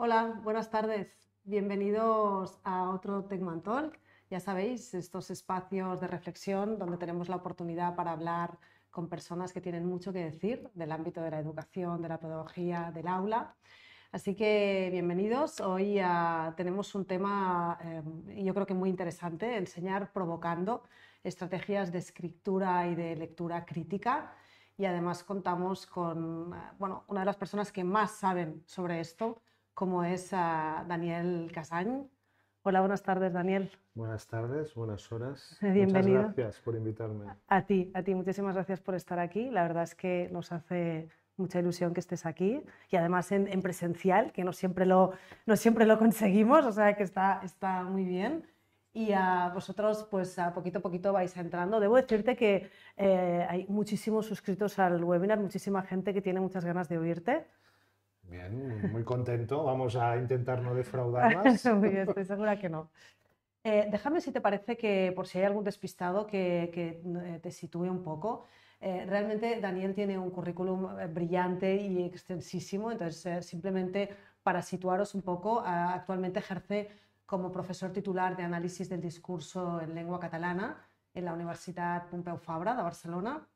Hola, buenas tardes. Bienvenidos a otro Tecman Talk. Ya sabéis, estos espacios de reflexión donde tenemos la oportunidad para hablar con personas que tienen mucho que decir del ámbito de la educación, de la pedagogía, del aula. Así que bienvenidos. Hoy eh, tenemos un tema, eh, yo creo que muy interesante, enseñar provocando estrategias de escritura y de lectura crítica. Y además contamos con eh, una de las personas que más saben sobre esto, como es ah, Daniel Casañ. Hola, buenas tardes, Daniel. Buenas tardes, buenas horas. Bienvenido. Muchas gracias por invitarme. A ti, a ti, muchísimas gracias por estar aquí. La verdad es que nos hace mucha ilusión que estés aquí y además en, presencial, que no siempre, lo, no siempre lo conseguimos, o sea que está, está muy bien. Y a ah, vosotros, pues a poquito a poquito vais entrando. Debo decirte que eh, hay muchísimos suscritos al webinar, muchísima gente que tiene muchas ganas de oírte. Bien, muy contento. Vamos a intentar no defraudar más. estoy segura que no. Eh, déjame, si te parece, que por si hay algún despistado, que, eh, te sitúe un poco. Eh, realmente Daniel tiene un currículum brillante y extensísimo, entonces simplemente para situaros un poco, actualmente ejerce como profesor titular de análisis del discurso en lengua catalana en la Universidad Pompeu Fabra de Barcelona.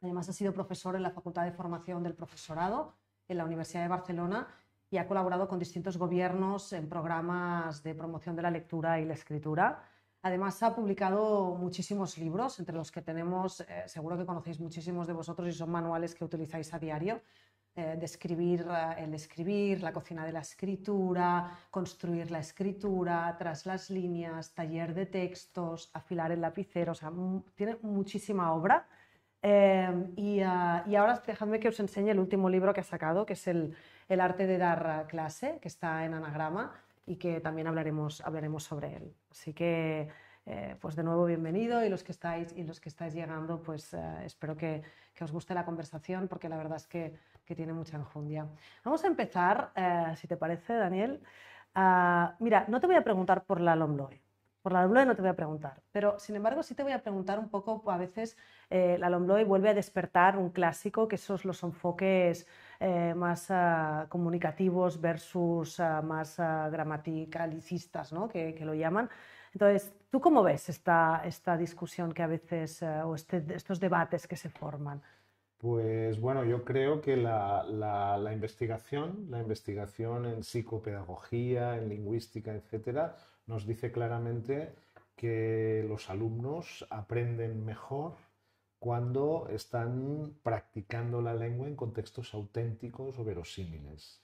Además ha sido profesor en la Facultad de Formación del Profesorado en la Universidad de Barcelona y ha colaborado con distintos gobiernos en programas de promoción de la lectura y la escritura. Además, ha publicado muchísimos libros, entre los que tenemos, eh, seguro que conocéis muchísimos de vosotros y son manuales que utilizáis a diario, eh, de escribir, eh, el escribir, la cocina de la escritura, construir la escritura, tras las líneas, taller de textos, afilar el lapicero, o sea, tiene muchísima obra Em, ah, y, ahora dejadme que os enseñe el último libro que ha sacado, que es el, arte de dar clase, que está en anagrama y que también hablaremos, hablaremos sobre él. Así que, eh, pues de nuevo, bienvenido y los que estáis, y los que estáis llegando, pues eh, espero que, os guste la conversación porque la verdad es que, tiene mucha enjundia. Vamos a empezar, eh, si te parece, Daniel. Ah, mira, no te voy a preguntar por la Lomloe por la lomloe no te voy a preguntar, pero sin embargo sí te voy a preguntar un poco, a veces eh, la lomloe vuelve a despertar un clásico, que esos los enfoques eh, más ah, comunicativos versus ah, más ah, gramaticalistas, ¿no? que, lo llaman. Entonces, ¿tú cómo ves esta, esta discusión que a veces, eh, o este, estos debates que se forman? Pues bueno, yo creo que la, la investigación, la investigación en psicopedagogía, en lingüística, etcétera, nos dice claramente que los alumnos aprenden mejor cuando están practicando la lengua en contextos auténticos o verosímiles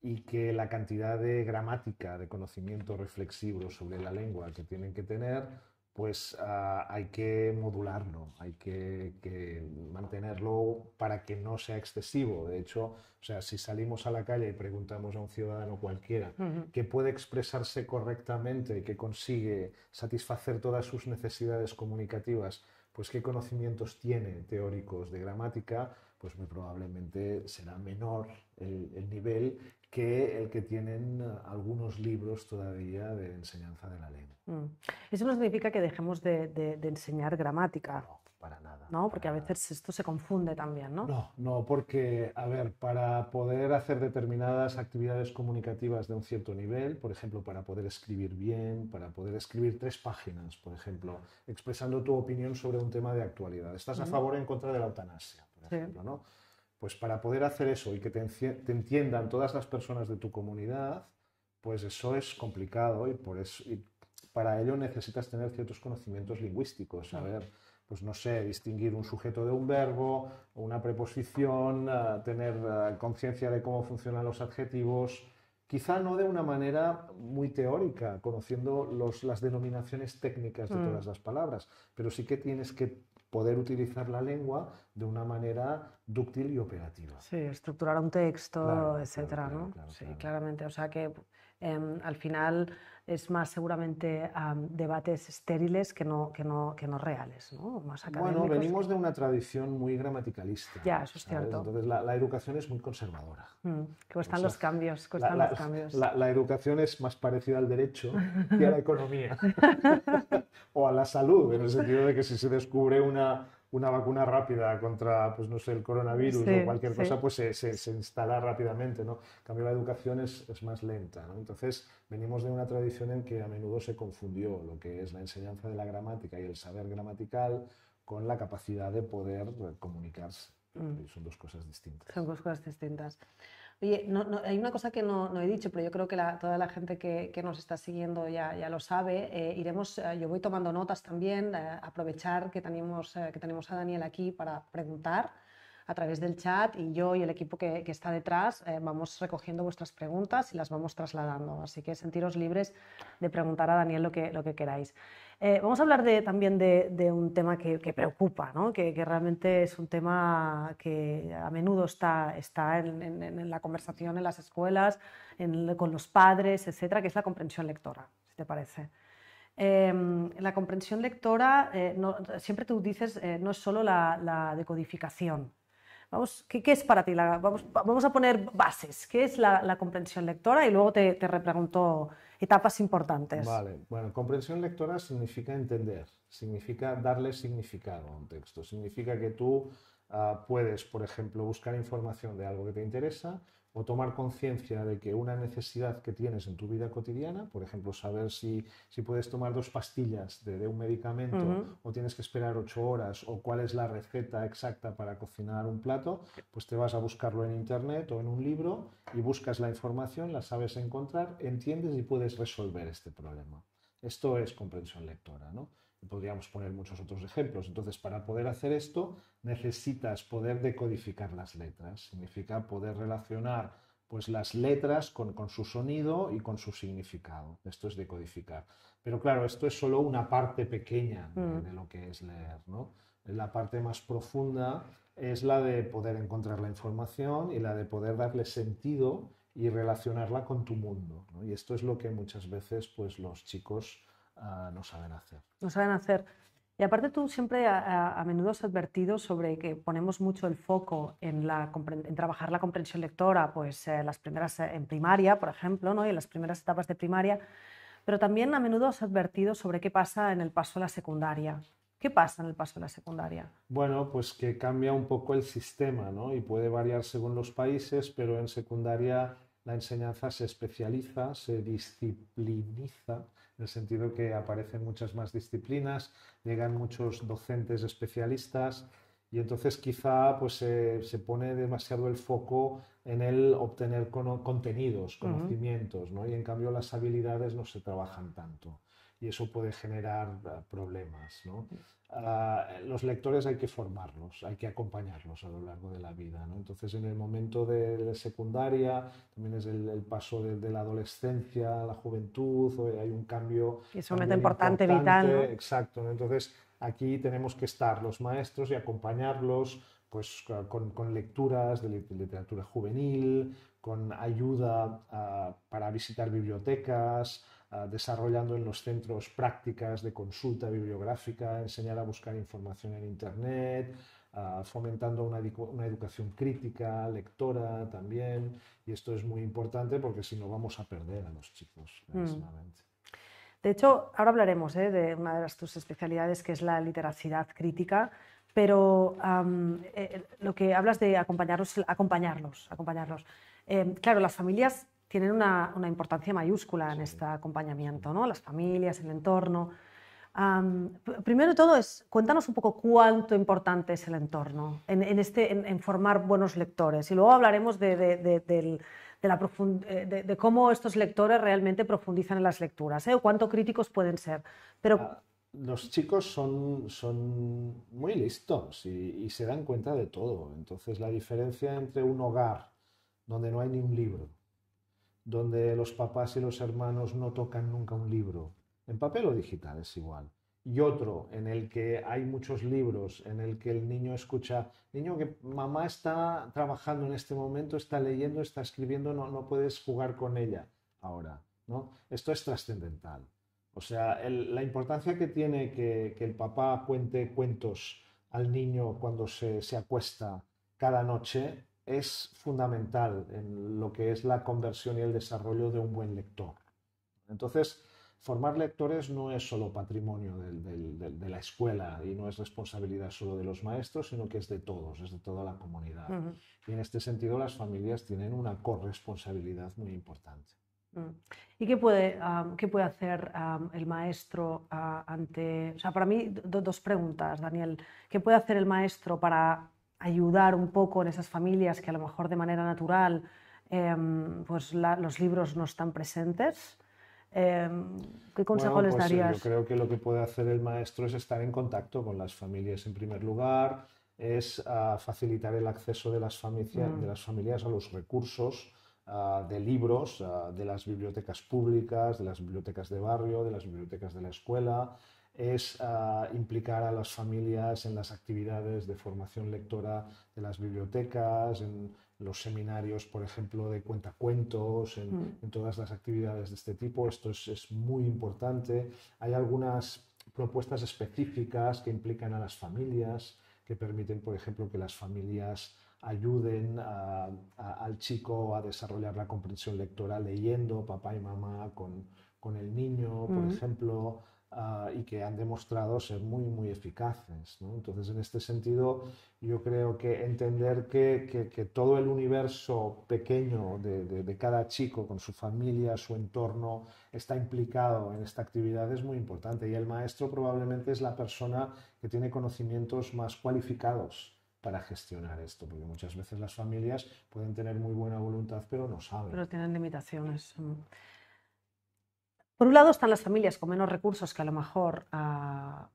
y que la cantidad de gramática, de conocimiento reflexivo sobre la lengua que tienen que tener pues ah, hay que modularlo, hay que, mantenerlo para que no sea excesivo. De hecho, o sea, si salimos a la calle y preguntamos a un ciudadano cualquiera que puede expresarse correctamente que consigue satisfacer todas sus necesidades comunicativas, pues qué conocimientos tiene teóricos de gramática, pues muy probablemente será menor el, nivel que el que tienen eh, algunos libros todavía de enseñanza de la lengua. Mm. Eso no significa que dejemos de, enseñar gramática. No, para nada. No, porque a veces esto se confunde también, ¿no? No, porque, a ver, para poder hacer determinadas actividades comunicativas de un cierto nivel, por ejemplo, para poder escribir bien, para poder escribir tres páginas, por ejemplo, expresando tu opinión sobre un tema de actualidad. ¿Estás a favor o en contra de la eutanasia, por ejemplo, no? Pues para poder hacer eso y que te, entiendan todas las personas de tu comunidad, pues eso es complicado y, para ello necesitas tener ciertos conocimientos lingüísticos, A ver, pues no sé, distinguir un sujeto de un verbo, una preposición, ah, tener ah, conciencia de cómo funcionan los adjetivos, quizá no de una manera muy teórica, conociendo las denominaciones técnicas de mm. todas las palabras, pero sí que tienes que poder utilizar la lengua de una manera dúctil y operativa. Sí, estructurar un texto, etcétera, ¿no? sí, claramente. O sea que em, al final es más seguramente debates estériles que no, que no, que no reales, ¿no? Bueno, venimos de una tradición muy gramaticalista. Ya, eso es cierto. Entonces la, educación es muy conservadora. cuestan mm, los cambios, la, los cambios. la, educación es más parecida al derecho que a la economía o a la salud, en el sentido de que si se descubre una una vacuna rápida contra, pues no sé, el coronavirus o cualquier cosa, pues se, se, instala rápidamente, ¿no? En cambio, la educación es, más lenta, Entonces, venimos de una tradición en que a menudo se confundió lo que es la enseñanza de la gramática y el saber gramatical con la capacidad de poder eh, comunicarse. Mm. Son dos cosas distintas. Son dos cosas distintas no, hay una cosa que no, he dicho, pero yo creo que toda la gente que, nos está siguiendo ya, lo sabe. Eh, iremos, eh, yo voy tomando notas también, eh, aprovechar que tenemos, que tenemos a Daniel aquí para preguntar a través del chat y yo y el equipo que, está detrás eh, vamos recogiendo vuestras preguntas y las vamos trasladando. Así que sentiros libres de preguntar a Daniel lo que, lo que queráis. Eh, vamos a hablar también de, un tema que, preocupa, ¿no? que, realmente es un tema que a menudo está, está en, la conversación en las escuelas, con los padres, etcétera, que es la comprensión lectora, si te parece. Em, la comprensión lectora, eh, siempre tú dices, no es solo la, la decodificación, Vamos, ¿qué, es para ti? vamos, a poner bases. ¿Qué es la, comprensión lectora? Y luego te, te, repregunto etapas importantes. Vale, bueno, comprensión lectora significa entender, significa darle significado a un texto, significa que tú ah, puedes, por ejemplo, buscar información de algo que te interesa, o tomar conciencia de que una necesidad que tienes en tu vida cotidiana, por ejemplo, saber si, puedes tomar dos pastillas de, un medicamento o tienes que esperar ocho horas o cuál es la receta exacta para cocinar un plato, pues te vas a buscarlo en internet o en un libro y buscas la información, la sabes encontrar, entiendes y puedes resolver este problema. Esto es comprensión lectora, ¿no? podríamos poner muchos otros ejemplos. Entonces, para poder hacer esto, necesitas poder decodificar las letras. Significa poder relacionar pues, las letras con, su sonido y con su significado. Esto es decodificar. Pero claro, esto es solo una parte pequeña mm. de, lo que es leer. ¿no? La parte más profunda es la de poder encontrar la información y la de poder darle sentido y relacionarla con tu mundo. Y esto es lo que muchas veces pues, los chicos no saben hacer. No saben hacer. Y aparte tú siempre a, menudo has advertido sobre que ponemos mucho el foco en, la, trabajar la comprensión lectora, pues eh, las primeras eh, en primaria, por ejemplo, ¿no? y en las primeras etapas de primaria, pero también a menudo has advertido sobre qué pasa en el paso a la secundaria. ¿Qué pasa en el paso a la secundaria? Bueno, pues que cambia un poco el sistema, ¿no? Y puede variar según los países, pero en secundaria la enseñanza se especializa, se discipliniza en el sentido que aparecen muchas más disciplinas, llegan muchos docentes especialistas y entonces quizá pues, se pone demasiado el foco en el obtener contenidos, conocimientos, ¿no? y en cambio las habilidades no se trabajan tanto y eso puede generar ah, problemas. ¿no? Ah, los lectores hay que formarlos, hay que acompañarlos a lo largo de la vida. Entonces, en el momento de, la secundaria, también es el, paso de, la adolescencia a la juventud, hay un cambio. Y es un momento importante, vital. Exacto. Entonces, aquí tenemos que estar los maestros y acompañarlos pues, con, con lecturas de literatura juvenil, con ayuda ah, para visitar bibliotecas, Ah, desarrollando en los centros prácticas de consulta bibliográfica, enseñar a buscar información en Internet, ah, fomentando una, educación crítica, lectora también. Y esto es muy importante porque si no vamos a perder a los chicos, mm. De hecho, ahora hablaremos ¿eh? de una de las tus especialidades, que es la literacidad crítica, pero eh, lo que hablas de acompañarlos, acompañarlos, acompañarlos. Em, claro, las familias tienen una, importancia mayúscula en este acompañamiento, ¿no? las familias, el entorno. primero de todo, cuéntanos un poco cuánto importante es el entorno en, este, formar buenos lectores y luego hablaremos eh, de, cómo estos lectores realmente profundizan en las lecturas ¿eh? cuánto críticos pueden ser. Pero... Ah, los chicos son, muy listos y, y se dan cuenta de todo. Entonces la diferencia entre un hogar donde no hay ni un libro donde los papás y los hermanos no tocan nunca un libro, en papel o digital es igual, y otro en el que hay muchos libros, en el que el niño escucha, niño que mamá está trabajando en este momento, está leyendo, está escribiendo, no, no puedes jugar con ella ahora. ¿no? Esto es trascendental. O sea, la importancia que tiene que, el papá cuente cuentos al niño cuando se, se acuesta cada noche es fundamental en lo que es la conversión y el desarrollo de un buen lector. Entonces, formar lectores no es solo patrimonio de, la escuela y no es responsabilidad solo de los maestros, sino que es de todos, es de toda la comunidad. Y en este sentido las familias tienen una corresponsabilidad muy importante. ¿Y qué puede, hacer el maestro ah, ante... O sea, para mí dos preguntas, Daniel. ¿Qué puede hacer el maestro para ayudar un poco en esas familias que a lo mejor de manera natural em, pues los libros no están presentes. Em, ¿Qué consejo les pues, eh, darías? Yo creo que lo que puede hacer el maestro es estar en contacto con las familias en primer lugar, es ah, facilitar el acceso de las, familias mm. de las familias a los recursos ah, de libros, ah, de las bibliotecas públicas, de las bibliotecas de barrio, de las bibliotecas de la escuela, es ah, implicar a las familias en las actividades de formación lectora de las bibliotecas, en los seminarios, por ejemplo, de cuentacuentos, en, mm. todas las actividades de este tipo. Esto es, muy importante. Hay algunas propuestas específicas que implican a las familias, que permiten, por ejemplo, que las familias ayuden al chico a desarrollar la comprensión lectora leyendo papá y mamá con, el niño, por mm. ejemplo. Ah, y que han demostrado ser muy, muy eficaces. Entonces, en este sentido, yo creo que entender que, que, todo el universo pequeño de, de, de, cada chico, con su familia, su entorno, está implicado en esta actividad es muy importante. Y el maestro probablemente es la persona que tiene conocimientos más cualificados para gestionar esto, porque muchas veces las familias pueden tener muy buena voluntad, pero no saben. Pero tienen limitaciones. Mm. Por un lado están las familias con menos recursos que a lo mejor, ah,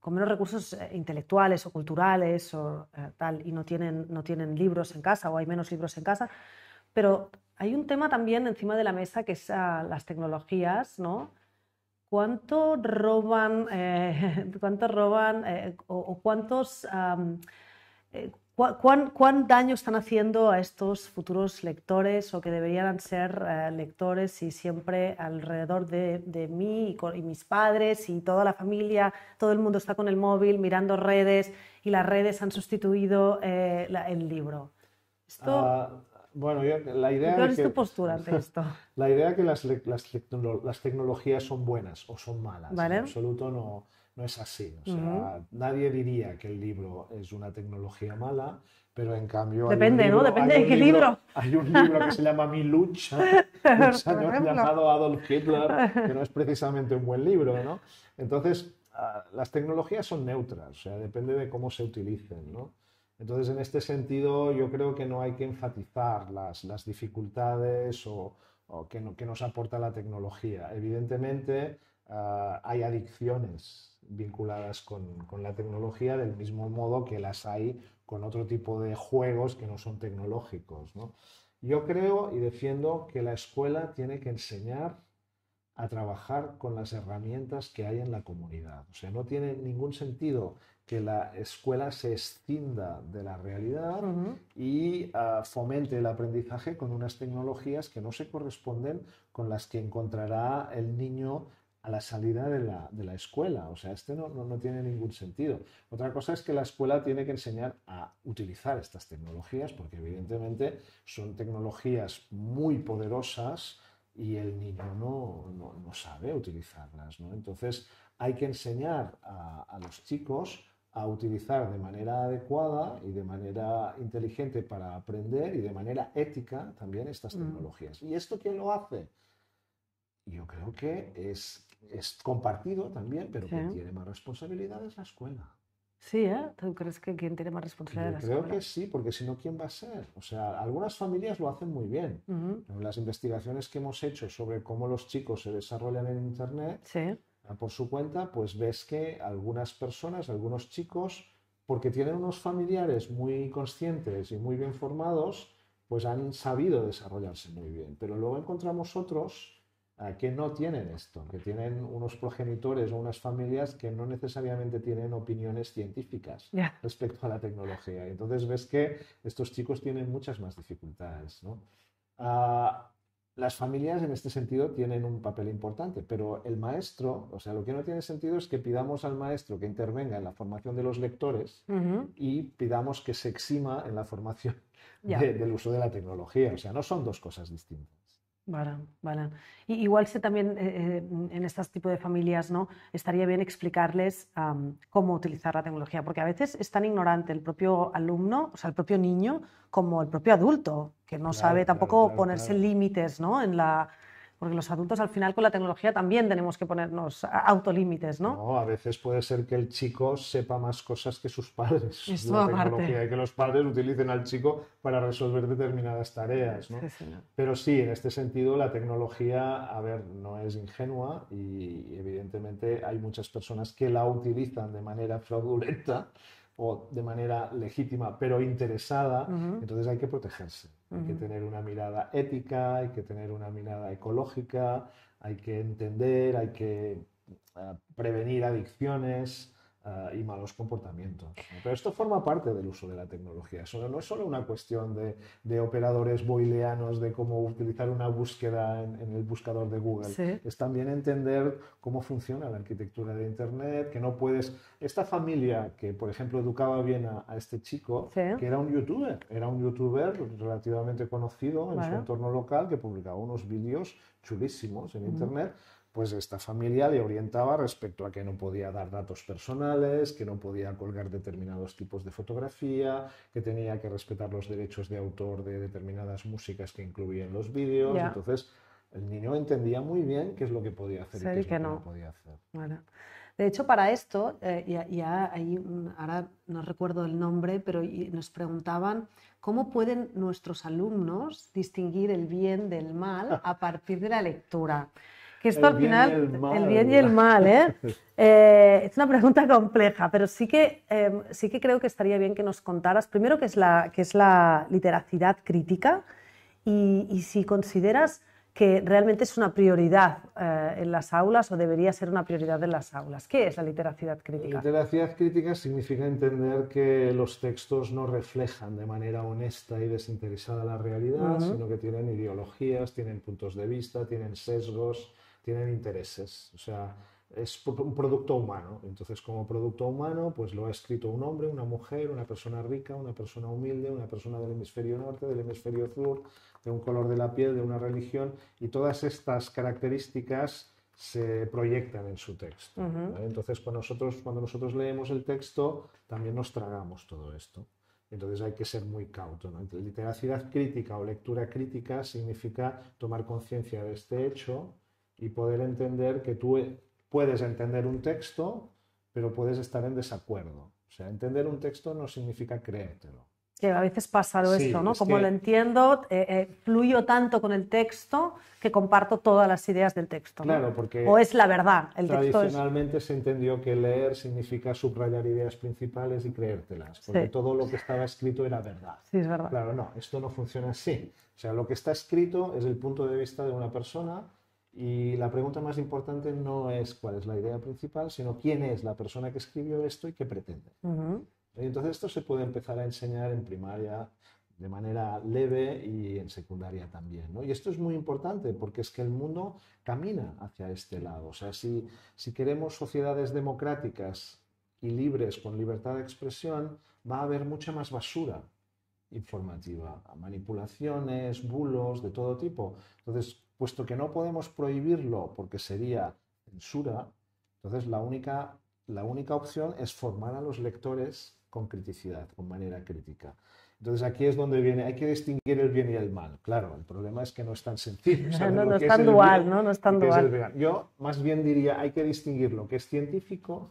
con menos recursos eh, intelectuales o culturales o eh, tal, y no tienen, no tienen libros en casa o hay menos libros en casa. Pero hay un tema también encima de la mesa que es ah, las tecnologías, ¿no? ¿Cuánto roban, eh, roban o, cuántos... ¿Cuán, daño están haciendo a estos futuros lectores o que deberían ser eh, lectores y siempre alrededor de, mí y, mis padres y toda la familia? Todo el mundo está con el móvil mirando redes y las redes han sustituido eh, el libro. Esto, ah, bueno, la idea... ¿Cuál es que, tu postura ante esto? La idea que las, tecnologías son buenas o son malas. En absoluto no no es así. nadie diría que el libro es una tecnología mala, pero en cambio. Depende, ¿no? Depende de qué libro, Hay un libro que se llama Mi lucha, un señor llamado Adolf Hitler, que no es precisamente un buen libro, ¿no? Entonces, ah, las tecnologías son neutras, o sea, depende de cómo se utilicen, ¿no? Entonces, en este sentido, yo creo que no hay que enfatizar las, dificultades o, o que, que nos aporta la tecnología. Evidentemente, Ah, hay adicciones vinculadas con, la tecnología del mismo modo que las hay con otro tipo de juegos que no son tecnológicos. Yo creo y defiendo que la escuela tiene que enseñar a trabajar con las herramientas que hay en la comunidad. O sea, no tiene ningún sentido que la escuela se escinda de la realidad y ah, fomente el aprendizaje con unas tecnologías que no se corresponden con las que encontrará el niño a la salida de la, escuela. O sea, este no, tiene ningún sentido. Otra cosa es que la escuela tiene que enseñar a utilizar estas tecnologías, porque evidentemente son tecnologías muy poderosas y el niño no, sabe utilizarlas. Entonces, hay que enseñar a, a los chicos a utilizar de manera adecuada y de manera inteligente para aprender y de manera ética también estas mm. tecnologías. ¿Y esto quién lo hace? Yo creo que es es compartido también, pero quien tiene más responsabilidad es la escuela. Sí, ¿eh? ¿Tú crees que quien tiene más responsabilidad la creo Creo que sí, porque si no, ¿quién va a ser? O sea, algunas familias lo hacen muy bien. Las investigaciones que hemos hecho sobre cómo los chicos se desarrollan en Internet, sí. por su cuenta, pues ves que algunas personas, algunos chicos, porque tienen unos familiares muy conscientes y muy bien formados, pues han sabido desarrollarse muy bien. Pero luego encontramos otros que no tienen esto, que tienen unos progenitores o unas familias que no necesariamente tienen opiniones científicas respecto a la tecnología. Entonces ves que estos chicos tienen muchas más dificultades. Ah, las familias en este sentido tienen un papel importante, pero el maestro, o sea, lo que no tiene sentido es que pidamos al maestro que intervenga en la formación de los lectores y pidamos que se exima en la formación del uso de la tecnología. O sea, no son dos cosas distintas. Vale, vale. igual se también eh, eh, en este tipo de familias, ¿no? Estaría bien explicarles cómo utilizar la tecnología, porque a veces es tan ignorante el propio alumno, o sea, el propio niño, como el propio adulto, que no sabe tampoco ponerse límites, ¿no? En la, porque los adultos al final con la tecnología también tenemos que ponernos autolímites, ¿no? No, a veces puede ser que el chico sepa más cosas que sus padres. Es la y que los padres utilicen al chico para resolver determinadas tareas, ¿no? Pero sí, en este sentido la tecnología, a ver, no es ingenua y evidentemente hay muchas personas que la utilizan de manera fraudulenta o de manera legítima pero interesada, entonces hay que protegerse. Hay que tener una mirada ética, hay que tener una mirada ecológica, hay que entender, hay que eh, prevenir adicciones, Ah, y malos comportamientos. Pero esto forma parte del uso de la tecnología. Eso no es solo una cuestión de, operadores boileanos, de cómo utilizar una búsqueda en, el buscador de Google. Es también entender cómo funciona la arquitectura de Internet, que no puedes... Esta familia que, por ejemplo, educaba bien a, este chico, que era un youtuber, era un youtuber relativamente conocido en su entorno local, que publicaba unos vídeos chulísimos en Internet pues esta familia le orientaba respecto a que no podía dar datos personales, que no podía colgar determinados tipos de fotografía, que tenía que respetar los derechos de autor de determinadas músicas que incluían los vídeos. Entonces, el niño entendía muy bien qué es lo que podía hacer y qué no. podía hacer. De hecho, para esto, eh, ya, mm, ahora no recuerdo el nombre, pero nos preguntaban cómo pueden nuestros alumnos distinguir el bien del mal a partir de la lectura esto el al final, el, bien y el mal, ¿eh? Eh, Es una pregunta compleja, pero sí que, em, sí que creo que estaría bien que nos contaras, primero, qué es la, que es la literacidad crítica y, y si consideras que realmente es una prioridad eh, en las aulas o debería ser una prioridad en las aulas. ¿Qué es la literacidad crítica? La literacidad crítica significa entender que los textos no reflejan de manera honesta y desinteresada la realidad, sino que tienen ideologías, tienen puntos de vista, tienen sesgos, tienen intereses, o sea, es un producto humano. Entonces, como producto humano, pues lo ha escrito un hombre, una mujer, una persona rica, una persona humilde, una persona del hemisferio norte, del hemisferio sur, de un color de la piel, de una religión, y todas estas características se proyectan en su texto. Entonces, cuando pues nosotros, cuando nosotros leemos el texto, también nos tragamos todo esto. Entonces hay que ser muy cauto. ¿no? Literacidad crítica o lectura crítica significa tomar conciencia de este hecho, y poder entender que tú eh, puedes entender un texto, pero puedes estar en desacuerdo. O sea, entender un texto no significa creértelo. Que a veces pasa lo esto, ¿no? Como lo entiendo, eh, eh, fluyo tanto con el texto que comparto todas las ideas del texto. Claro, porque. O es la verdad. El tradicionalmente texto tradicionalmente se entendió que leer significa subrayar ideas principales y creértelas, porque todo lo que estaba escrito era verdad. Sí, es verdad. Claro, no, esto no funciona así. O sea, lo que está escrito es el punto de vista de una persona y la pregunta más importante no es cuál es la idea principal, sino quién es la persona que escribió esto y qué pretende. Y Entonces esto se puede empezar a enseñar en primaria de manera leve y en secundaria también. Y esto es muy importante porque es que el mundo camina hacia este lado. O sea, si, si queremos sociedades democráticas y libres con libertad de expresión, va a haber mucha más basura informativa, manipulaciones, bulos de todo tipo. Entonces, Puesto que no podemos prohibirlo porque sería censura, entonces la única, la única opción es formar a los lectores con criticidad, con manera crítica. Entonces aquí es donde viene, hay que distinguir el bien y el mal. Claro, el problema es que no es tan sencillo. No, no, es dual, ¿no? No es tan dual. Yo más bien diría, hay que distinguir lo que es científico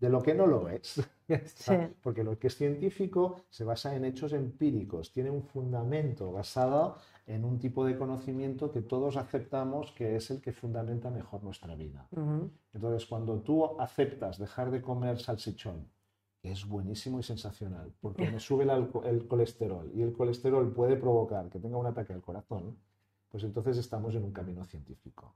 de lo que no lo es. Porque lo que es científico se basa en hechos empíricos, tiene un fundamento basado en un tipo de conocimiento que todos aceptamos que es el que fundamenta mejor nuestra vida. Entonces, cuando tú aceptas dejar de comer salchichón, que es buenísimo y sensacional, porque me sube el, el colesterol y el colesterol puede provocar que tenga un ataque al corazón, pues entonces estamos en un camino científico.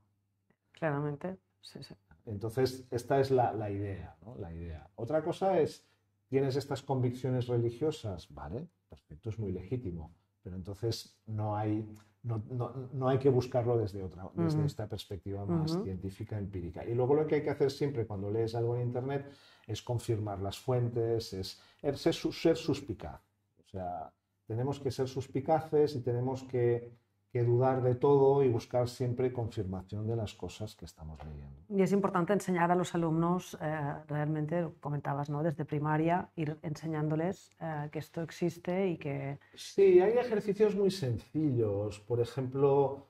Claramente, sí, sí. Entonces, esta es la, idea, La idea. Otra cosa es, tienes estas convicciones religiosas, vale, perfecto, es muy legítimo, pero entonces no hay, no, hay que buscarlo desde, otra, desde esta perspectiva más científica, empírica. Y luego lo que hay que hacer siempre cuando lees algo en Internet es confirmar las fuentes, es, ser suspicaz. O sea, tenemos que ser suspicaces y tenemos que que dudar de todo y buscar siempre confirmación de las cosas que estamos leyendo. Y es importante enseñar a los alumnos, eh, realmente, comentabas, desde primaria, ir enseñándoles eh, que esto existe y que... Sí, hay ejercicios muy sencillos. Por ejemplo,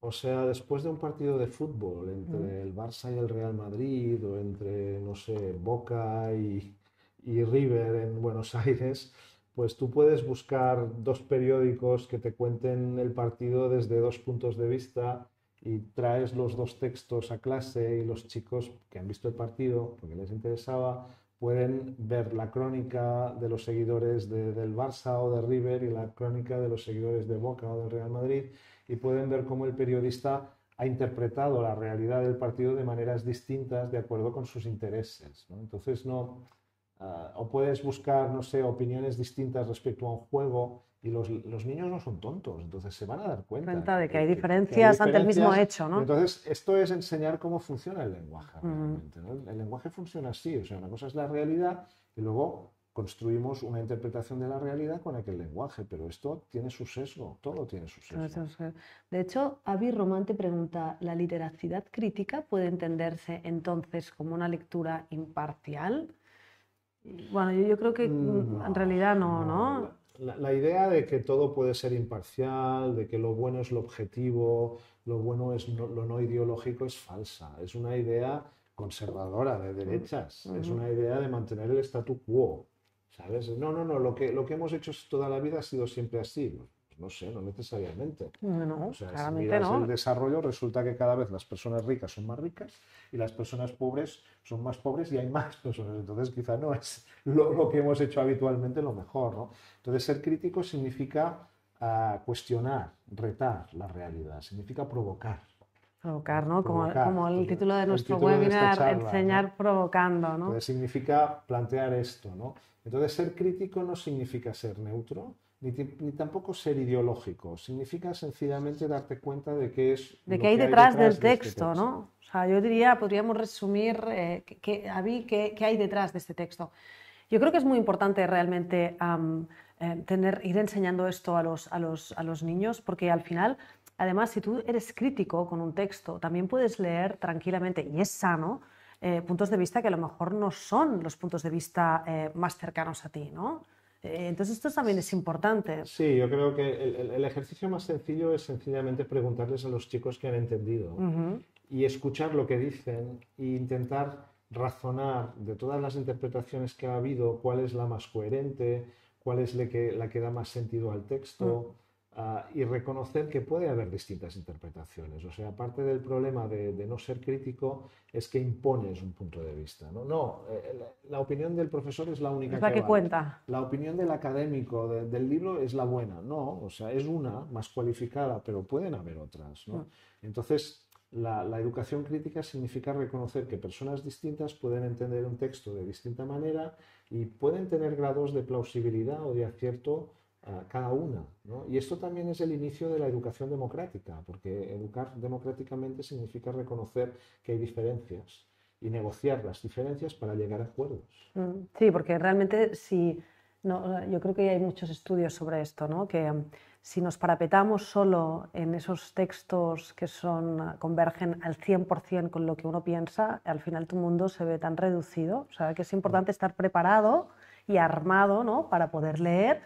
o sea, después de un partido de fútbol entre mm. el Barça y el Real Madrid o entre, no sé, Boca y, y River en Buenos Aires, pues tú puedes buscar dos periódicos que te cuenten el partido desde dos puntos de vista y traes los dos textos a clase y los chicos que han visto el partido, porque les interesaba, pueden ver la crónica de los seguidores del Barça o de River y la crónica de los seguidores de Boca o del Real Madrid y pueden ver cómo el periodista ha interpretado la realidad del partido de maneras distintas de acuerdo con sus intereses. Entonces, no, Ah, o puedes buscar, no sé, opiniones distintas respecto a un juego. Y los, los, niños no son tontos, entonces se van a dar cuenta. de que hay, diferencias que hay diferencias ante el mismo hecho, ¿no? Entonces, esto es enseñar cómo funciona el lenguaje El lenguaje funciona así, o sea, una cosa es la realidad y luego construimos una interpretación de la realidad con aquel lenguaje, pero esto tiene su sesgo, todo tiene su sesgo. De hecho, Avi Román te pregunta, ¿la literacidad crítica puede entenderse entonces como una lectura imparcial? Bueno, yo, creo que mm, en realidad no, ¿no? la, idea de que todo puede ser imparcial, de que lo bueno es lo objetivo, lo bueno es lo no ideológico, es falsa. Es una idea conservadora, de derechas. Mm, es mm. una idea de mantener el statu quo. ¿Sabes? No, no, no, lo que, lo que hemos hecho toda la vida ha sido siempre así no sé, no necesariamente. No, o sea, si miras el desarrollo, resulta que cada vez las personas ricas son más ricas y las personas pobres son más pobres y hay más personas. Entonces, quizá no es lo, que hemos hecho habitualmente lo mejor, ¿no? Entonces, ser crítico significa ah, cuestionar, retar la realidad, significa provocar. Provocar, ¿no? como, como, el título de nuestro webinar, enseñar provocando, ¿no? Entonces significa plantear esto, ¿no? Entonces ser crítico no significa ser neutro, ni, tampoco ser ideológico. Significa sencillamente darte cuenta de que es. De que hay detrás, del este texto, ¿no? O sea, yo diría, podríamos resumir eh, que, qué, hay detrás de este texto. Yo creo que es muy importante realmente eh, tener, ir enseñando esto a los, niños, porque al final Además, si tú eres crítico con un texto, también puedes leer tranquilamente, y es sano, eh, puntos de vista que a lo mejor no son los puntos de vista más cercanos a ti, ¿no? Eh, entonces esto también es importante. Sí, yo creo que el, ejercicio más sencillo es sencillamente preguntarles a los chicos que han entendido y escuchar lo que dicen e intentar razonar de todas las interpretaciones que ha habido cuál es la más coherente, cuál es la que, la da más sentido al texto. Mm y reconocer que puede haber distintas interpretaciones. O sea, parte del problema de, no ser crítico es que impones un punto de vista. No, eh, la, opinión del profesor es la única que, cuenta. La opinión del académico del libro es la buena. No, o sea, es una más cualificada, pero pueden haber otras. Mm. Entonces, la, educación crítica significa reconocer que personas distintas pueden entender un texto de distinta manera y pueden tener grados de plausibilidad o de acierto a cada una. ¿no? Y esto también es el inicio de la educación democrática, porque educar democráticamente significa reconocer que hay diferencias y negociar las diferencias para llegar a acuerdos. Mm, sí, porque realmente si, no, yo creo que hay muchos estudios sobre esto, ¿no? que mm, si nos parapetamos solo en esos textos que son, convergen al 100% con lo que uno piensa, al final tu mundo se ve tan reducido. O sea, que es importante mm. estar preparado y armado ¿no? para poder leer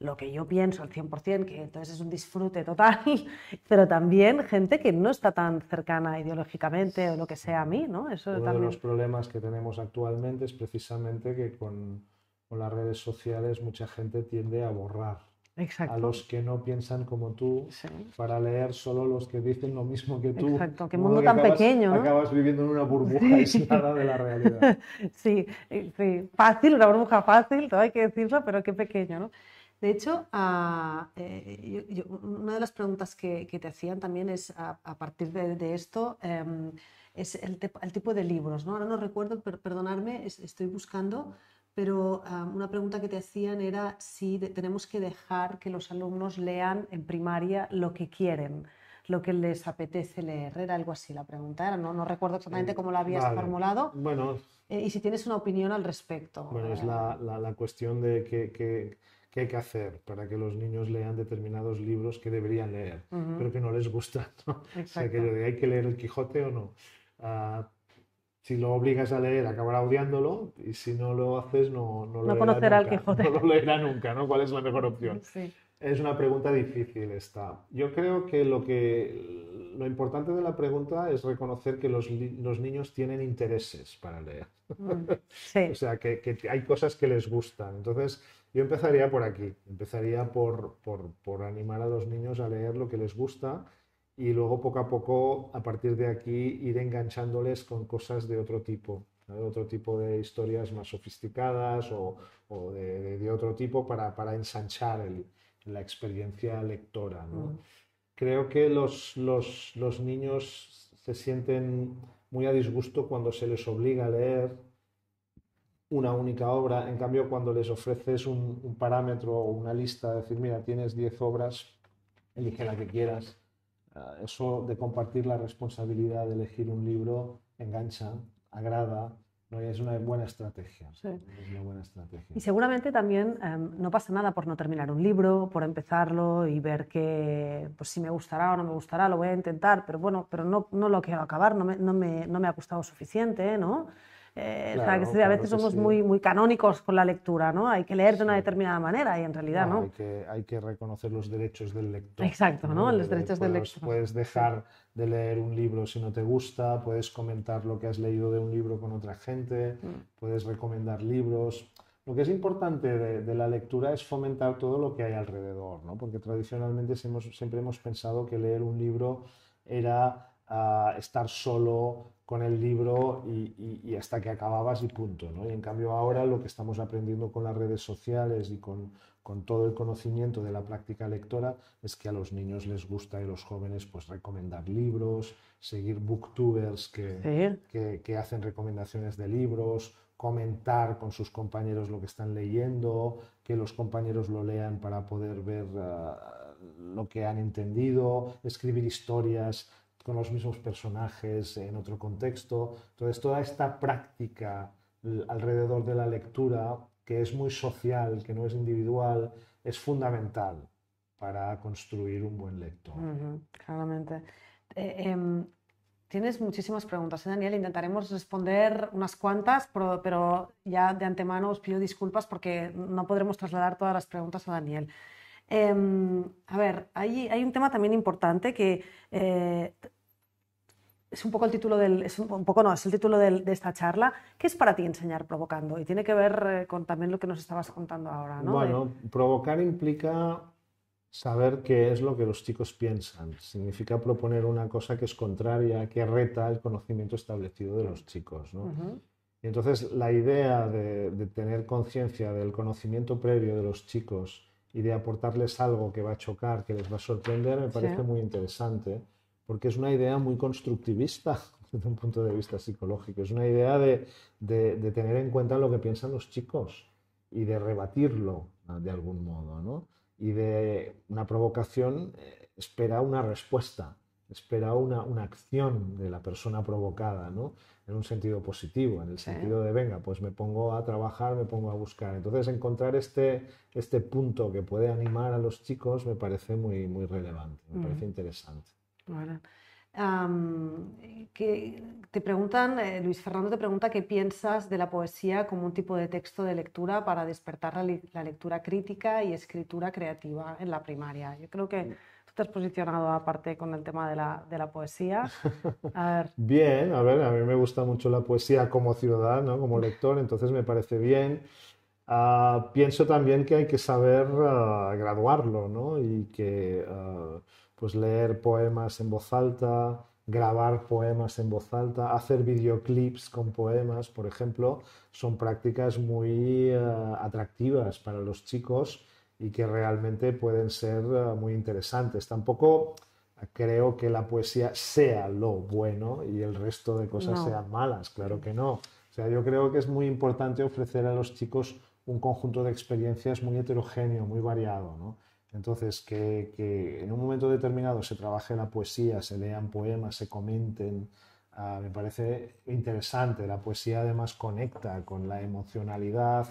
lo que yo pienso al 100%, que entonces es un disfrute total, pero también gente que no está tan cercana ideológicamente o lo que sea a mí, ¿no? Eso Uno de los problemas que tenemos actualmente es precisamente que con, con las redes sociales mucha gente tiende a borrar a los que no piensan como tú, para leer solo los que dicen lo mismo que tú. Exacto, qué mundo tan pequeño. ¿no? Acabas viviendo en una burbuja sí. nada de la realidad. Sí, eh, sí, fácil, una burbuja fácil, hay que decirlo, pero qué pequeño, ¿no? De hecho, ah, eh, una de las preguntas que, te hacían también es, a, partir de, esto, em, es el, tipo de libros. ¿no? Ahora no recuerdo, pero perdonarme, estoy buscando, pero una pregunta que te hacían era si tenemos que dejar que los alumnos lean en primaria lo que quieren lo que les apetece leer. Era algo así la pregunta, era, no, recuerdo exactamente cómo la habías formulado. Bueno. Eh, y si tienes una opinión al respecto. Bueno, es eh, la, cuestión de que qué hay que hacer para que los niños lean determinados libros que deberían leer, pero que no les gustan. O sea, que hay que leer el Quijote o no. Ah, si lo obligas a leer, acabará odiándolo y si no lo haces, no, no lo no conocerá nunca, Quijote. No lo leerá nunca, ¿no? ¿Cuál es la mejor opción? Es una pregunta difícil esta. Yo creo que lo, que, lo importante de la pregunta es reconocer que los, los niños tienen intereses para leer. Mm, sí. o sea, que hay cosas que les gustan. Entonces, yo empezaría por aquí, empezaría por, por, por, animar a los niños a leer lo que les gusta y luego poco a poco, a partir de aquí, ir enganchándoles con cosas de otro tipo, de otro tipo de historias más sofisticadas o, o de, de, otro tipo para, para ensanchar la experiencia lectora. ¿no? Mm. Creo que los, los, los niños se sienten muy a disgusto cuando se les obliga a leer una única obra. En cambio, cuando les ofreces un, parámetro o una lista, decir, mira, tienes 10 obras, elige la que quieras. Ah, eso de compartir la responsabilidad de elegir un libro engancha, agrada, no, es una buena estrategia. Y seguramente también em, no pasa nada por no terminar un libro, por empezarlo y ver que pues, si me gustará o no me gustará, lo voy a intentar, pero bueno, pero no, no lo quiero acabar, no me, no me ha gustado suficiente, ¿no? Eh, que a veces somos muy, muy canónicos con la lectura, ¿no? Hay que leer de una determinada manera y en realidad, ¿no? Hay, que, hay que, reconocer los derechos del lector. Exacto, ¿no? Los eh, derechos del lector. Puedes dejar de leer un libro si no te gusta, puedes comentar lo que has leído de un libro con otra gente, mm. puedes recomendar libros. Lo que es importante de, la lectura es fomentar todo lo que hay alrededor, ¿no? Porque tradicionalmente siempre hemos, pensado que leer un libro era ah, estar solo, con el libro y, hasta que acababas y punto. ¿no? Y en cambio ahora lo que estamos aprendiendo con las redes sociales y con, todo el conocimiento de la práctica lectora es que a los niños les gusta y a los jóvenes pues recomendar libros, seguir booktubers que, hacen recomendaciones de libros, comentar con sus compañeros lo que están leyendo, que los compañeros lo lean para poder ver ah, lo que han entendido, escribir historias con los mismos personajes en otro contexto. Entonces, toda esta práctica eh, alrededor de la lectura, que es muy social, que no es individual, es fundamental para construir un buen lector. claramente. Eh, em, tienes muchísimas preguntas, ¿eh, Daniel. Intentaremos responder unas cuantas, pero, ya de antemano os pido disculpas porque no podremos trasladar todas las preguntas a Daniel. Em, a ver, hay, un tema también importante que es un poco el título del, un, poco no, es el título de esta charla. ¿Qué es para ti enseñar provocando? Y tiene que ver eh, con también lo que nos estabas contando ahora, ¿no? Bueno, provocar implica saber qué es lo que los chicos piensan. Significa proponer una cosa que es contraria, que reta el conocimiento establecido de los chicos, Y entonces la idea de, tener conciencia del conocimiento previo de los chicos y de aportarles algo que va a chocar, que les va a sorprender, me parece muy interesante porque es una idea muy constructivista desde un punto de vista psicológico. Es una idea de, tener en cuenta lo que piensan los chicos y de rebatirlo ah, de algún modo, Y de una provocación eh, espera una respuesta, espera una, acción de la persona provocada, ¿no? En un sentido positivo, en el sentido de, venga, pues me pongo a trabajar, me pongo a buscar. Entonces, encontrar este, este punto que puede animar a los chicos me parece muy, muy relevante, me mm. parece interesante que te preguntan, eh, Luis Fernando te pregunta qué piensas de la poesía como un tipo de texto de lectura para despertar la, lectura crítica y escritura creativa en la primaria. Yo creo que tú te has posicionado aparte con el tema de la, poesía? A ver. bien, a ver, a mí me gusta mucho la poesía como ciudadano, como lector, entonces me parece bien. Ah, pienso también que hay que saber ah, graduarlo, ¿no? Y que ah, pues leer poemas en voz alta, grabar poemas en voz alta, hacer videoclips con poemas, por ejemplo, son prácticas muy eh, atractivas para los chicos y que realmente pueden ser eh, muy interesantes. Tampoco creo que la poesía sea lo bueno y el resto de cosas sean malas, claro que no. O sea, yo creo que es muy importante ofrecer a los chicos un conjunto de experiencias muy heterogéneo, muy variado, ¿no? Entonces, que, en un momento determinado se trabaje la poesía, se lean poemas, se comenten, ah, me parece interesante. La poesía además conecta con la emocionalidad,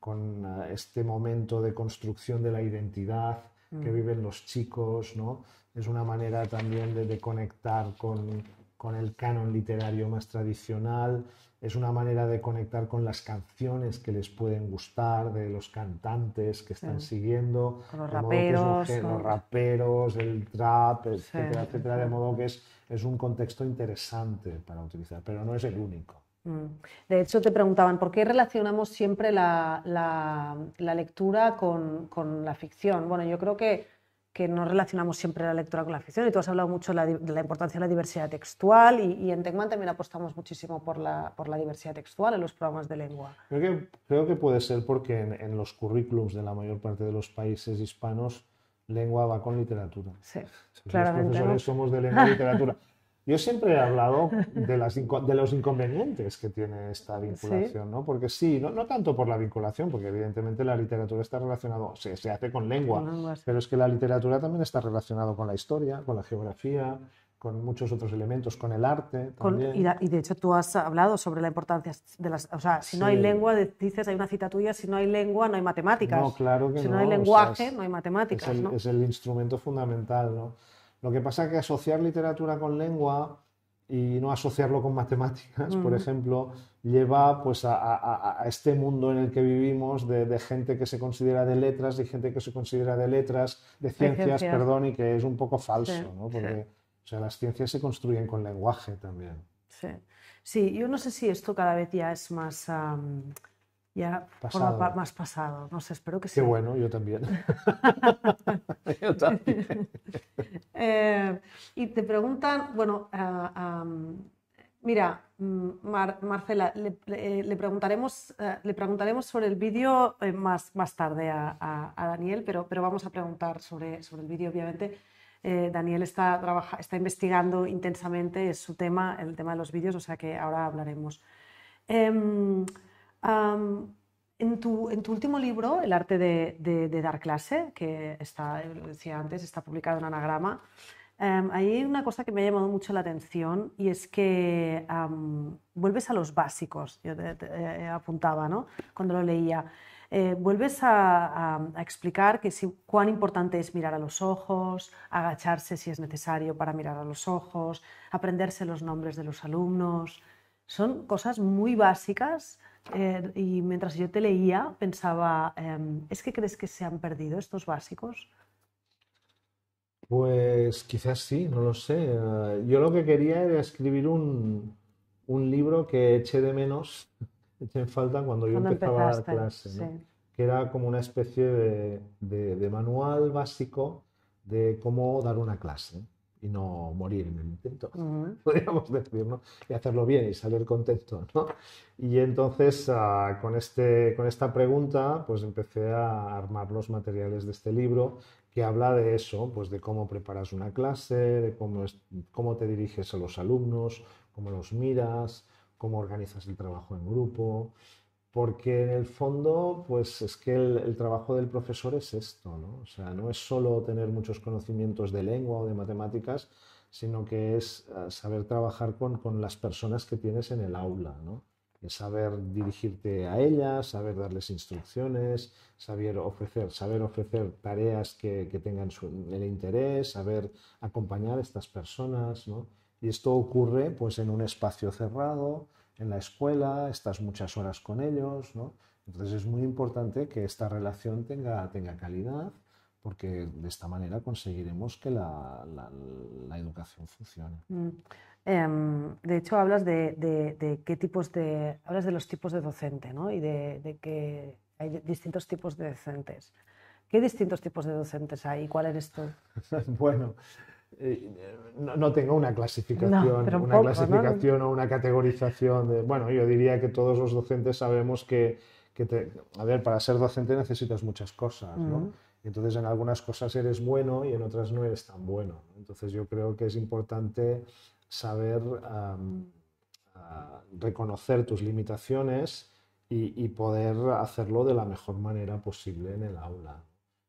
con ah, este momento de construcción de la identidad que mm. viven los chicos, ¿no? Es una manera también de conectar con, con el canon literario más tradicional, es una manera de conectar con las canciones que les pueden gustar, de los cantantes que están siguiendo, con los raperos, los raperos, el trap, etcétera, de modo que es, es un contexto interesante para utilizar, pero no es el único. Mm. De hecho, te preguntaban por qué relacionamos siempre la, la, la lectura con, con la ficción. Bueno, yo creo que que no relacionamos siempre la lectura con la ficción. Y tú has hablado mucho de la, importancia de la diversidad textual y, en Tecman también apostamos muchísimo por la, por la, diversidad textual en los programas de lengua. Creo que, puede ser porque en, los currículums de la mayor parte de los países hispanos, lengua va con literatura. Sí, claramente. Los somos de lengua y literatura. Yo siempre he hablado de, los inconvenientes que tiene esta vinculación, ¿no? Porque sí, no, tanto por la vinculación, porque evidentemente la literatura está relacionada, se, se, hace con lengua, pero es que la literatura también está relacionada con la historia, con la geografía, con muchos otros elementos, con el arte. y, de hecho tú has hablado sobre la importancia de las... O sea, si no hay lengua, dices, hay una cita tuya, si no hay lengua, no hay matemáticas. No, claro que si no. Si no hay lenguaje, no hay matemáticas. Es es el instrumento fundamental, ¿no? Lo que pasa es que asociar literatura con lengua y no asociarlo con matemáticas, por ejemplo, lleva pues a, este mundo en el que vivimos de, gente que se considera de letras y gente que se considera de letras, de ciencias, perdón, y que es un poco falso, ¿no? Porque o sea, las ciencias se construyen con lenguaje también. Sí. sí, yo no sé si esto cada vez ya es más ya más pasado. No sé, espero que Qué bueno, yo también. yo también. Eh, y te preguntan, bueno, mira, mm, Marcela, le, preguntaremos, eh, le preguntaremos sobre el vídeo eh, más, más tarde a, Daniel, pero, pero vamos a preguntar sobre, sobre el vídeo, obviamente. Daniel está, está investigando intensamente su tema, el tema de los vídeos, o sea que ahora hablaremos. Em, en, tu, último libro, El arte de, dar clase, que está, eh, decía antes, está publicado en anagrama, em, hay una cosa que me ha llamado mucho la atención y es que vuelves a los básicos, yo te, eh, eh, apuntaba ¿no? cuando lo leía. vuelves a, explicar cuán importante es mirar a los ojos, agacharse si es necesario para mirar a los ojos, aprenderse los nombres de los alumnos. Son cosas muy básicas eh, y mientras yo te leía pensaba, em, ¿es que crees que se han perdido estos básicos? Pues quizás sí, no lo sé. Eh, yo lo que quería era escribir un, libro que eché de menos, eché en falta cuando yo empezaba la clase, que era como una especie de manual básico de cómo dar una clase y no morir en el intento, podríamos decir, ¿no? Y hacerlo bien y salir contento, ¿no? Y entonces ah, este, con, esta pregunta pues empecé a armar los materiales de este libro que habla de eso, pues de cómo preparas una clase, de cómo, cómo te diriges a los alumnos, cómo los miras, cómo organizas el trabajo en grupo, porque en el fondo, pues es que el, trabajo del profesor es esto, ¿no? O sea, no es solo tener muchos conocimientos de lengua o de matemáticas, sino que es eh, saber trabajar con, las personas que tienes en el aula, ¿no? Es saber dirigirte a ellas, saber darles instrucciones, saber ofrecer, saber ofrecer tareas que, tengan el interés, saber acompañar a estas personas, ¿no? Y esto ocurre pues en un espacio cerrado, en la escuela, estás muchas horas con ellos, ¿no? Entonces es muy importante que esta relación tenga, tenga calidad porque de esta manera conseguiremos que la, educación funcione. Mm. Em, de hecho, hablas de, qué tipos de. hablas de los tipos de docente, ¿no? Y de, de, que hay distintos tipos de docentes. ¿Qué distintos tipos de docentes hay cuál eres tú? bueno, eh, no, tengo una clasificación, una clasificación o una categorización bueno, yo diría que todos los docentes sabemos que, a ver, para ser docente necesitas muchas cosas, mm. Entonces en algunas cosas eres bueno y en otras no eres tan bueno. Entonces yo creo que es importante saber reconocer tus limitaciones y, poder hacerlo de la mejor manera posible en el aula.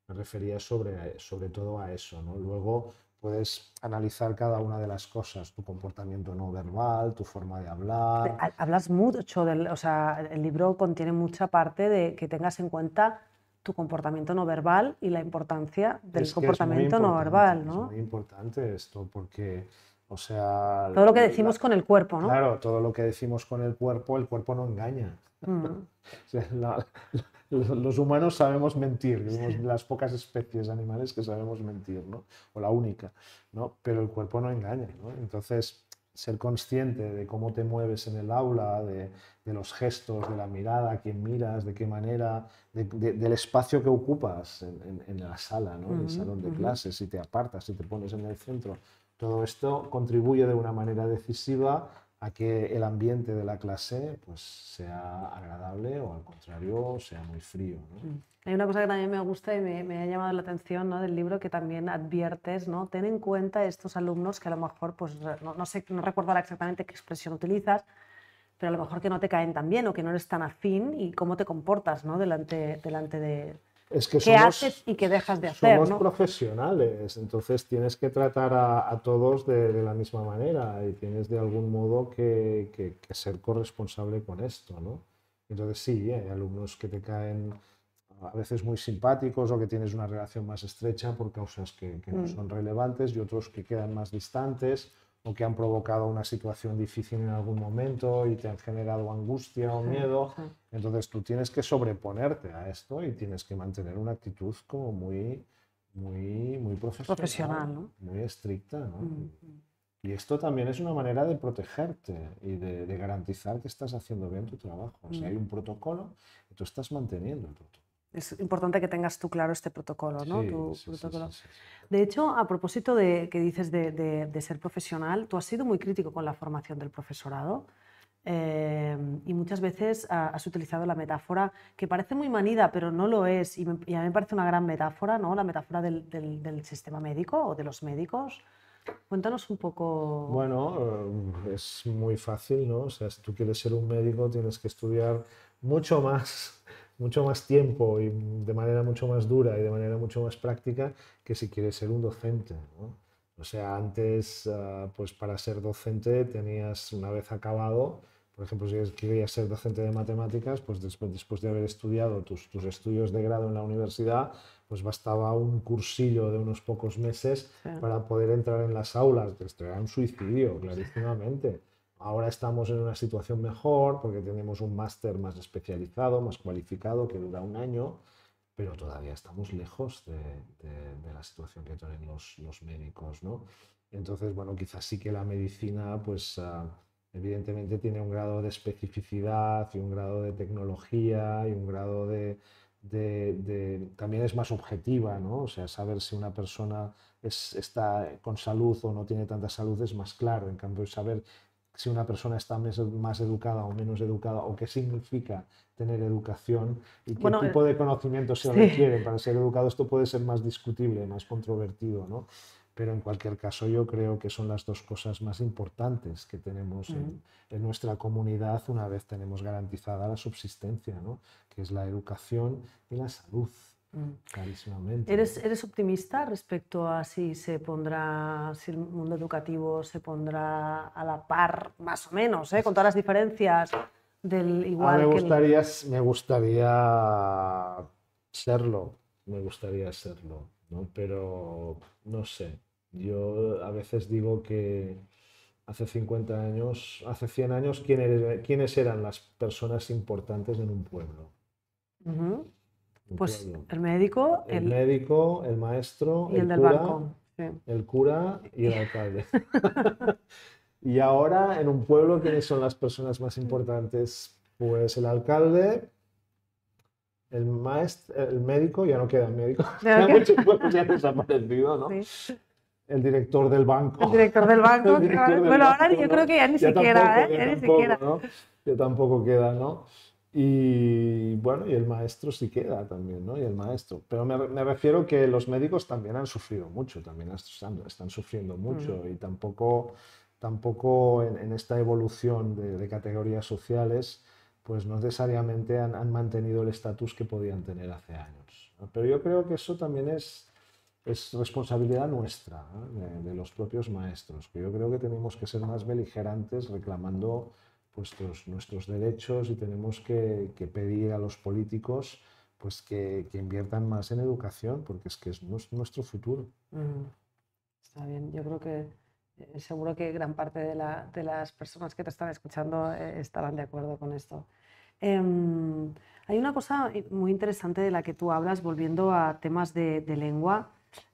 Me refería sobre, sobre todo a eso, ¿no? Luego puedes analizar cada una de las cosas, tu comportamiento no verbal, tu forma de hablar. Hablas mucho, del, o sea, el libro contiene mucha parte de que tengas en cuenta tu comportamiento no verbal y la importancia del comportamiento no verbal, ¿no? Es muy importante esto porque, o sea... Todo lo que decimos con el cuerpo, ¿no? Claro, todo lo que decimos con el cuerpo, el cuerpo no engaña. Mm. la, los humanos sabemos mentir, somos las pocas especies animales que sabemos mentir, ¿no? O la única, ¿no? Pero el cuerpo no engaña, Entonces, ser consciente de cómo te mueves en el aula, de, los gestos, de la mirada, a quién miras, de qué manera, del espacio que ocupas en, en la sala, ¿no? En el salón de clases, si te apartas, si te pones en el centro. Todo esto contribuye de una manera decisiva a que el ambiente de la clase pues, sea agradable o al contrario sea muy frío. Mm. Hay una cosa que también me gusta y me, ha llamado la atención ¿no? del libro que también adviertes, ¿no? ten en cuenta estos alumnos que a lo mejor, pues, no, sé, no recuerdo exactamente qué expresión utilizas, pero a lo mejor que no te caen tan bien o que no eres tan afín y cómo te comportas ¿no? delante, delante de, es que somos, haces y que dejas de hacer. Somos profesionales, entonces tienes que tratar a, todos de, la misma manera y tienes de algún modo que, ser corresponsable con esto, ¿no? Entonces sí, eh, hay alumnos que te caen a veces muy simpáticos o que tienes una relación más estrecha por causas que, no mm. son relevantes y otros que quedan más distantes o que han provocado una situación difícil en algún momento y te han generado angustia o miedo. Entonces tú tienes que sobreponerte a esto y tienes que mantener una actitud como muy, muy, muy profesional, muy estricta. ¿no? Y esto también es una manera de protegerte y de, garantizar que estás haciendo bien tu trabajo. O sea, mm. hay un protocolo y tú estás manteniendo el protocolo es importante que tengas tú claro este protocolo, ¿no? tu protocolo. de hecho, a propósito de que dices de, ser profesional, tú has sido muy crítico con la formación del profesorado eh, y muchas veces has utilizado la metáfora que parece muy manida, pero no lo es, y, a mí me parece una gran metáfora, ¿no? La metáfora del, del sistema médico o de los médicos. Cuéntanos un poco. Bueno, eh, es muy fácil, ¿no? O sea, si tú quieres ser un médico tienes que estudiar mucho más mucho más tiempo y de manera mucho más dura y de manera mucho más práctica que si quieres ser un docente. O sea, antes, ah, pues para ser docente tenías, una vez acabado, por ejemplo, si querías ser docente de matemáticas, pues después, después de haber estudiado tus, estudios de grado en la universidad, pues bastaba un cursillo de unos pocos meses para poder entrar en las aulas. Esto era un suicidio, clarísimamente ahora estamos en una situación mejor porque tenemos un máster más especializado, más cualificado, que dura un año, pero todavía estamos lejos de, la situación que tienen los, médicos, ¿no? Entonces, bueno, quizás sí que la medicina, pues ah, evidentemente tiene un grado de especificidad y un grado de tecnología y un grado de, también es más objetiva, ¿no? O sea, saber si una persona es, está con salud o no tiene tanta salud es más claro. En cambio, saber si una persona está más, educada o menos educada o qué significa tener educación y qué tipo de conocimiento se requieren para ser educado. Esto puede ser más discutible, más controvertido, ¿no? Pero en cualquier caso yo creo que son las dos cosas más importantes que tenemos en, en, nuestra comunidad una vez tenemos garantizada la subsistencia, ¿no? que es la educación y la salud. Mm. ¿Eres, ¿Eres optimista respecto a si se pondrá, si el mundo educativo se pondrá a la par, más o menos, eh, con todas las diferencias del ah, igual? me, gustaría, me gustaría serlo, me gustaría serlo, ¿no? pero no sé. Yo a veces digo que hace 50 años, hace 100 años, ¿quién ¿quiénes eran las personas importantes en un pueblo? Uh pues el médico, el, el, médico, el maestro, y el, del cura, banco. el cura y el alcalde. y ahora en un pueblo quiénes son las personas más importantes, pues el alcalde, el maestro, el médico, ya no queda el médico, ya muchos pueblos ya han desaparecido, ¿no? El director del banco. El director del banco. bueno, ahora yo creo que ya ni siquiera, ¿eh? Ya, ni siquiera. ¿no? Ya tampoco queda, ¿no? Y bueno, y el maestro sí queda también, ¿no? Y el maestro. Pero me, refiero que los médicos también han sufrido mucho, también están, están sufriendo mucho y tampoco, tampoco en, esta evolución de, categorías sociales, pues no necesariamente han, mantenido el estatus que podían tener hace años. Pero yo creo que eso también es, es responsabilidad nuestra, de, de, los propios maestros, que yo creo que tenemos que ser más beligerantes reclamando nuestros, derechos y tenemos que, pedir a los políticos pues que, inviertan más en educación, porque es que es nuestro futuro. Mm, está bien, yo creo que eh, seguro que gran parte de, las personas que te están escuchando eh, estarán de acuerdo con esto. Em, hay una cosa muy interesante de la que tú hablas, volviendo a temas de lengua.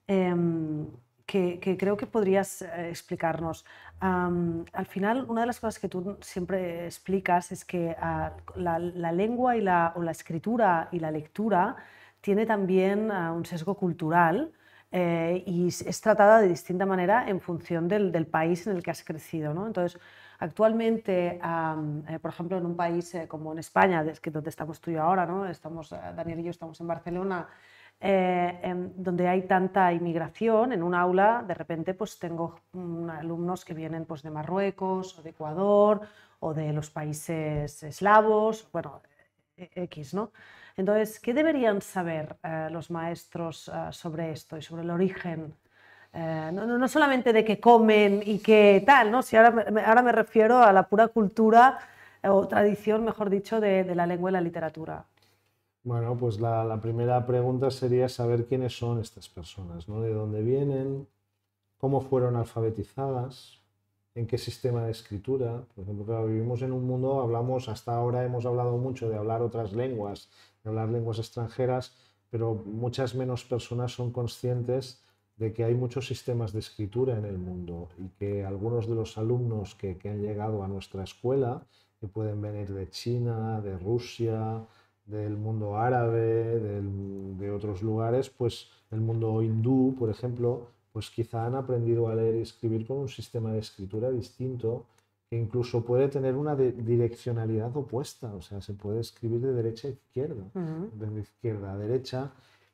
Em, que, creo que podrías eh, explicarnos. al final, una de las cosas que tú siempre explicas es que ah, la, lengua y la, o la escritura y la lectura tiene también ah, un sesgo cultural eh, y es tratada de distinta manera en función del, del país en el que has crecido. ¿no? Entonces, actualmente, eh, por ejemplo, en un país como en España, que es donde estamos tú y ahora, ¿no? estamos, Daniel y yo estamos en Barcelona, eh, donde hay tanta inmigración, en un aula de repente pues tengo alumnos que vienen pues de Marruecos o de Ecuador o de los países eslavos, bueno, X, e, ¿no? Entonces, ¿qué deberían saber eh, los maestros eh, sobre esto y sobre el origen? No, no, solamente de qué comen y qué tal, ¿no? Si ahora, ahora me refiero a la pura cultura o tradición, mejor dicho, de la lengua y la literatura. Bueno, pues la, primera pregunta sería saber quiénes son estas personas, ¿no? De dónde vienen, cómo fueron alfabetizadas, en qué sistema de escritura. Por ejemplo, vivimos en un mundo, hablamos, hasta ahora hemos hablado mucho de hablar otras lenguas, de hablar lenguas extranjeras, pero muchas menos personas son conscientes de que hay muchos sistemas de escritura en el mundo y que algunos de los alumnos que, que han llegado a nuestra escuela, que pueden venir de China, de Rusia, del mundo árabe, de otros lugares, pues el mundo hindú, por ejemplo, pues quizá han aprendido a leer y escribir con un sistema de escritura distinto que incluso puede tener una direccionalidad opuesta, o sea, se puede escribir de derecha a izquierda, de izquierda a derecha,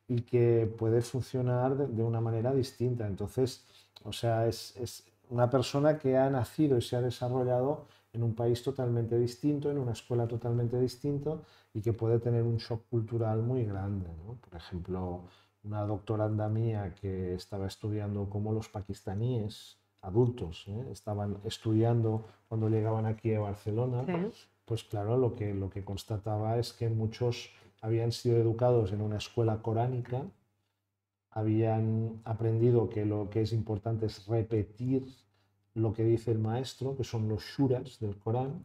y que puede funcionar de, una manera distinta. Entonces, o sea, es una persona que ha nacido y se ha desarrollado en un país totalmente distinto, en una escuela totalmente distinta y que puede tener un shock cultural muy grande. ¿no? Por ejemplo, una doctoranda mía que estaba estudiando cómo los paquistaníes adultos ¿eh? estaban estudiando cuando llegaban aquí a Barcelona, pues claro, lo que, lo que constataba es que muchos habían sido educados en una escuela coránica, habían aprendido que lo que es importante es repetir lo que dice el maestro, que son los shuras del Corán,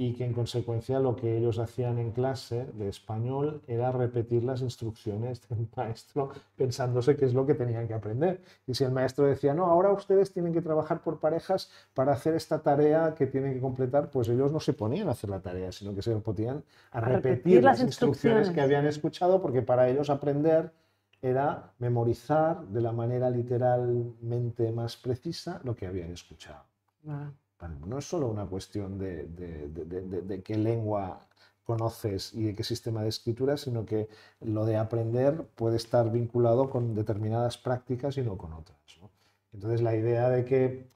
y que en consecuencia lo que ellos hacían en clase de español era repetir las instrucciones del maestro pensándose qué es lo que tenían que aprender. Y si el maestro decía, no, ahora ustedes tienen que trabajar por parejas para hacer esta tarea que tienen que completar, pues ellos no se ponían a hacer la tarea, sino que se ponían a, repetir, las, instrucciones que habían escuchado, porque para ellos aprender era memorizar de la manera literalmente más precisa lo que habían escuchado. No es solo una cuestión de, qué lengua conoces y de qué sistema de escritura, sino que lo de aprender puede estar vinculado con determinadas prácticas y no con otras. Entonces la idea de que,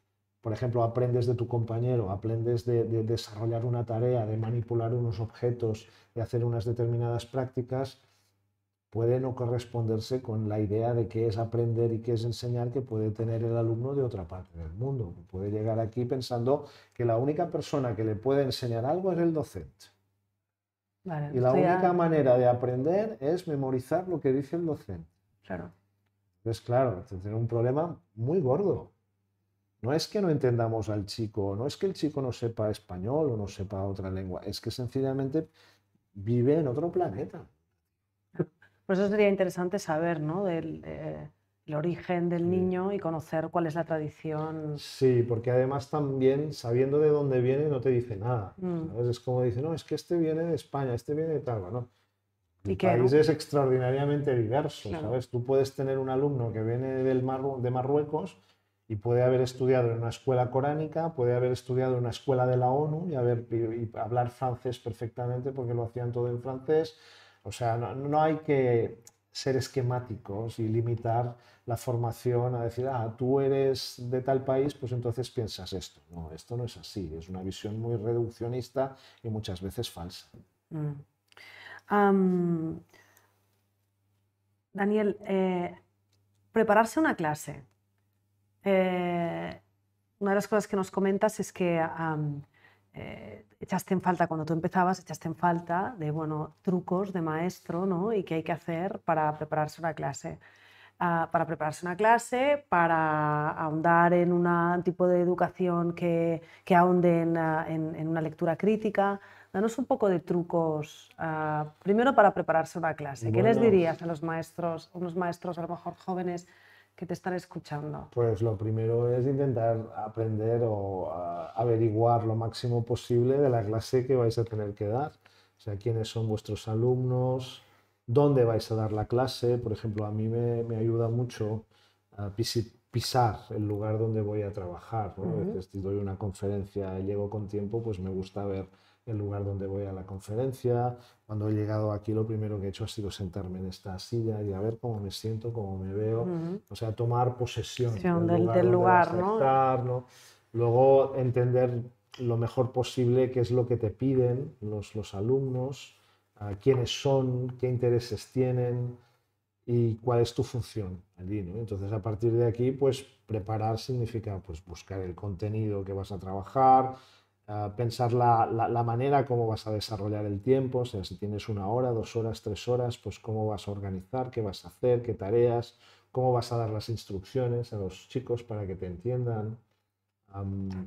por ejemplo, aprendes de tu compañero, aprendes de, desarrollar una tarea, de manipular unos objetos, de hacer unas determinadas prácticas, puede no corresponderse con la idea de qué es aprender y qué es enseñar que puede tener el alumno de otra parte del mundo. Puede llegar aquí pensando que la única persona que le puede enseñar algo es el docente. y la única manera de aprender es memorizar lo que dice el docente. Claro. Entonces, claro, tiene un problema muy gordo. No es que no entendamos al chico, no es que el chico no sepa español o no sepa otra lengua, es que sencillamente vive en otro planeta. Por eso sería interesante saber, ¿no? Del, eh, el origen del niño y conocer cuál es la tradición. Sí, porque además también sabiendo de dónde viene no te dice nada. Mm. Es como dice, no, es que este viene de España, este viene de tal, El ¿Y país es extraordinariamente diverso, ¿sabes? Tú puedes tener un alumno que viene del de Marruecos y puede haber estudiado en una escuela coránica, puede haber estudiado en una escuela de la ONU y, haber, y hablar francés perfectamente porque lo hacían todo en francés o sea, no, hay que ser esquemáticos y limitar la formación a decir, ah, tú eres de tal país, pues entonces piensas esto. No, esto no es así. Es una visión muy reduccionista y muchas veces falsa. Mm. Daniel, eh, prepararse una clase. Eh, una de las cosas que nos comentas es que eh, echaste en falta, cuando tú empezabas, echaste en falta de bueno, trucos de maestro ¿no? y qué hay que hacer para prepararse una clase. Ah, para prepararse una clase, para ahondar en un tipo de educación que, ahonde ah, en, una lectura crítica. Danos un poco de trucos, ah, primero para prepararse una clase. ¿Qué les dirías a los maestros, unos maestros a lo mejor jóvenes te están escuchando? Pues lo primero es intentar aprender o averiguar lo máximo posible de la clase que vais a tener que dar. O sea, quiénes son vuestros alumnos, dónde vais a dar la clase. Por ejemplo, a mí me, ayuda mucho a eh, pisar el lugar donde voy a trabajar. si doy una conferencia, llego con tiempo, pues me gusta ver el lugar donde voy a la conferencia. Cuando he llegado aquí, lo primero que he hecho ha sido sentarme en esta silla y a ver cómo me siento, cómo me veo. O sea, tomar posesión del, lugar, ¿no? Luego entender lo mejor posible qué es lo que te piden los, los alumnos, ah, quiénes son, qué intereses tienen y cuál es tu función Entonces, a partir de aquí, pues preparar significa pues, buscar el contenido que vas a trabajar, Ah, pensar la, manera cómo vas a desarrollar el tiempo, o sea, si tienes una hora, dos horas, tres horas, pues cómo vas a organizar, qué vas a hacer, qué tareas, cómo vas a dar las instrucciones a los chicos para que te entiendan,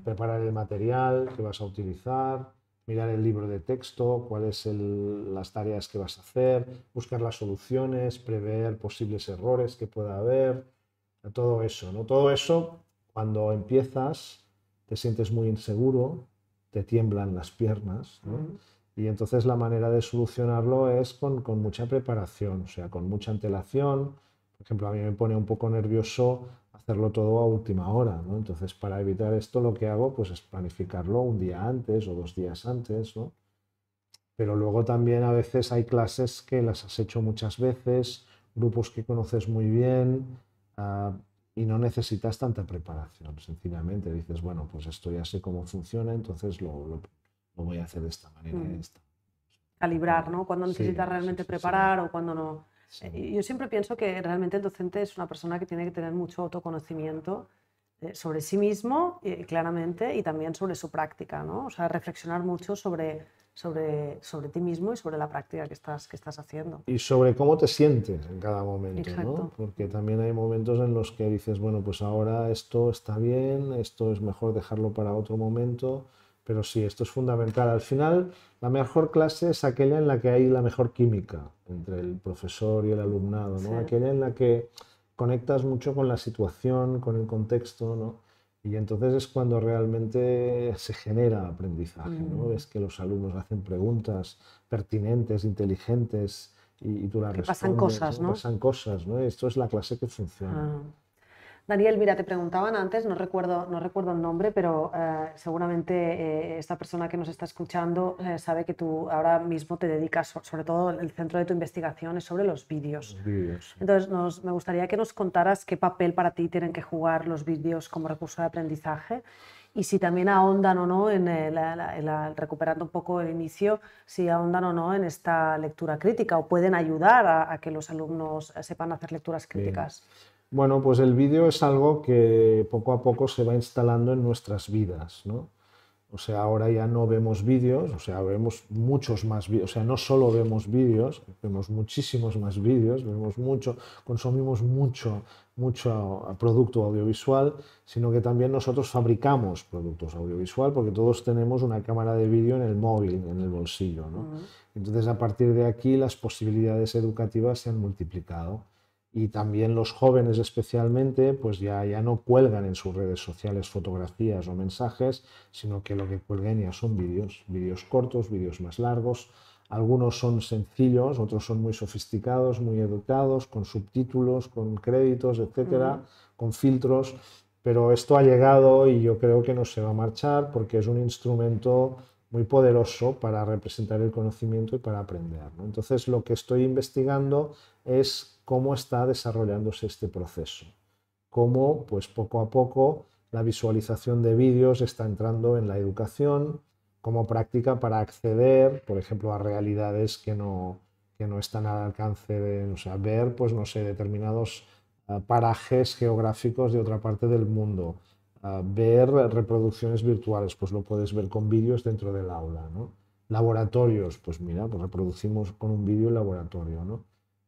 preparar el material que vas a utilizar, mirar el libro de texto, cuáles son las tareas que vas a hacer, buscar las soluciones, prever posibles errores que pueda haber, todo eso, ¿no? Todo eso, cuando empiezas, te sientes muy inseguro, te tiemblan las piernas. Y entonces la manera de solucionarlo es con, mucha preparación, o sea, con mucha antelación. Por ejemplo, a mí me pone un poco nervioso hacerlo todo a última hora, Entonces, para evitar esto, lo que hago pues, es planificarlo un día antes o dos días antes, Pero luego también a veces hay clases que las has hecho muchas veces, grupos que conoces muy bien, ah, y no necesitas tanta preparación, sencillamente dices, bueno, pues esto ya sé cómo funciona, entonces lo, voy a hacer de esta manera. Mm. esta. Calibrar, ¿no? Cuando necesitas realmente preparar o cuando no. Yo siempre pienso que realmente el docente es una persona que tiene que tener mucho autoconocimiento eh, sobre sí mismo, eh, claramente, y también sobre su práctica, ¿no? O sea, reflexionar mucho sobre sobre, ti mismo y sobre la práctica que estás, que estás haciendo. Y sobre cómo te sientes en cada momento, ¿no? Porque también hay momentos en los que dices, bueno, pues ahora esto está bien, esto es mejor dejarlo para otro momento, pero sí, esto es fundamental. Al final, la mejor clase es aquella en la que hay la mejor química entre el profesor y el alumnado, ¿no? Aquella en la que conectas mucho con la situación, con el contexto, ¿no? Y entonces es cuando realmente se genera aprendizaje, ¿no? Mm. Es que los alumnos hacen preguntas pertinentes, inteligentes, y, tú las respondes. Pasan cosas, ¿no? Pasan cosas, ¿no? Esto es la clase que funciona. Ah. Daniel, mira, te preguntaban antes, no recuerdo, no recuerdo el nombre, pero eh, seguramente eh, esta persona que nos está escuchando eh, sabe que tú ahora mismo te dedicas, sobre todo el centro de tu investigación es sobre los vídeos. Entonces, me gustaría que nos contaras qué papel para ti tienen que jugar los vídeos como recurso de aprendizaje y si también ahondan o no, en, recuperando un poco el inicio, si ahondan o no en esta lectura crítica o pueden ayudar a, que los alumnos sepan hacer lecturas críticas. Bueno, pues el vídeo es algo que poco a poco se va instalando en nuestras vidas, ¿no? O sea, ahora ya no vemos vídeos, o sea, vemos muchos más vídeos, o sea, no solo vemos vídeos, vemos muchísimos más vídeos, vemos mucho, consumimos mucho, mucho producto audiovisual, sino que también nosotros fabricamos productos audiovisual porque todos tenemos una cámara de vídeo en el móvil, en el bolsillo, ¿no? Entonces, a partir de aquí, las posibilidades educativas se han multiplicado y también los jóvenes especialmente, pues ya, ya no cuelgan en sus redes sociales fotografías o mensajes, sino que lo que cuelgan ya son vídeos, vídeos cortos, vídeos más largos. Algunos son sencillos, otros son muy sofisticados, muy educados, con subtítulos, con créditos, etcétera, con filtros. Pero esto ha llegado y yo creo que no se va a marchar porque es un instrumento muy poderoso para representar el conocimiento y para aprender. Entonces, lo que estoy investigando es cómo está desarrollándose este proceso, cómo pues poco a poco la visualización de vídeos está entrando en la educación como práctica para acceder, por ejemplo, a realidades que no, que no están al alcance de o sea, ver, pues no sé, determinados ah, parajes geográficos de otra parte del mundo, ah, ver reproducciones virtuales, pues lo puedes ver con vídeos dentro del aula, ¿no? Laboratorios, pues mira, pues reproducimos con un vídeo el laboratorio, ¿no?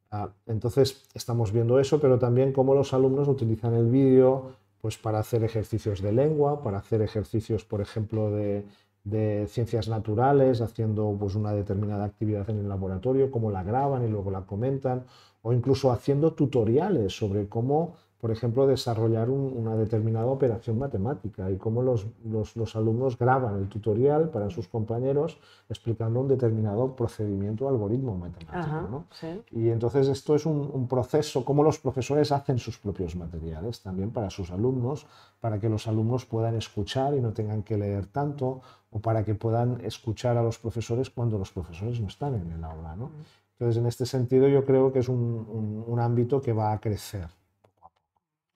Ah, entonces estamos viendo eso, pero también cómo los alumnos utilizan el vídeo pues, para hacer ejercicios de lengua, para hacer ejercicios, por ejemplo, de, de ciencias naturales, haciendo pues, una determinada actividad en el laboratorio, cómo la graban y luego la comentan, o incluso haciendo tutoriales sobre cómo por ejemplo, desarrollar una determinada operación matemática y cómo los, alumnos graban el tutorial para sus compañeros explicando un determinado procedimiento o algoritmo matemático. Y entonces esto es un, proceso, cómo los profesores hacen sus propios materiales también para sus alumnos, para que los alumnos puedan escuchar y no tengan que leer tanto, o para que puedan escuchar a los profesores cuando los profesores no están en el aula. Entonces, en este sentido, yo creo que es un, un ámbito que va a crecer.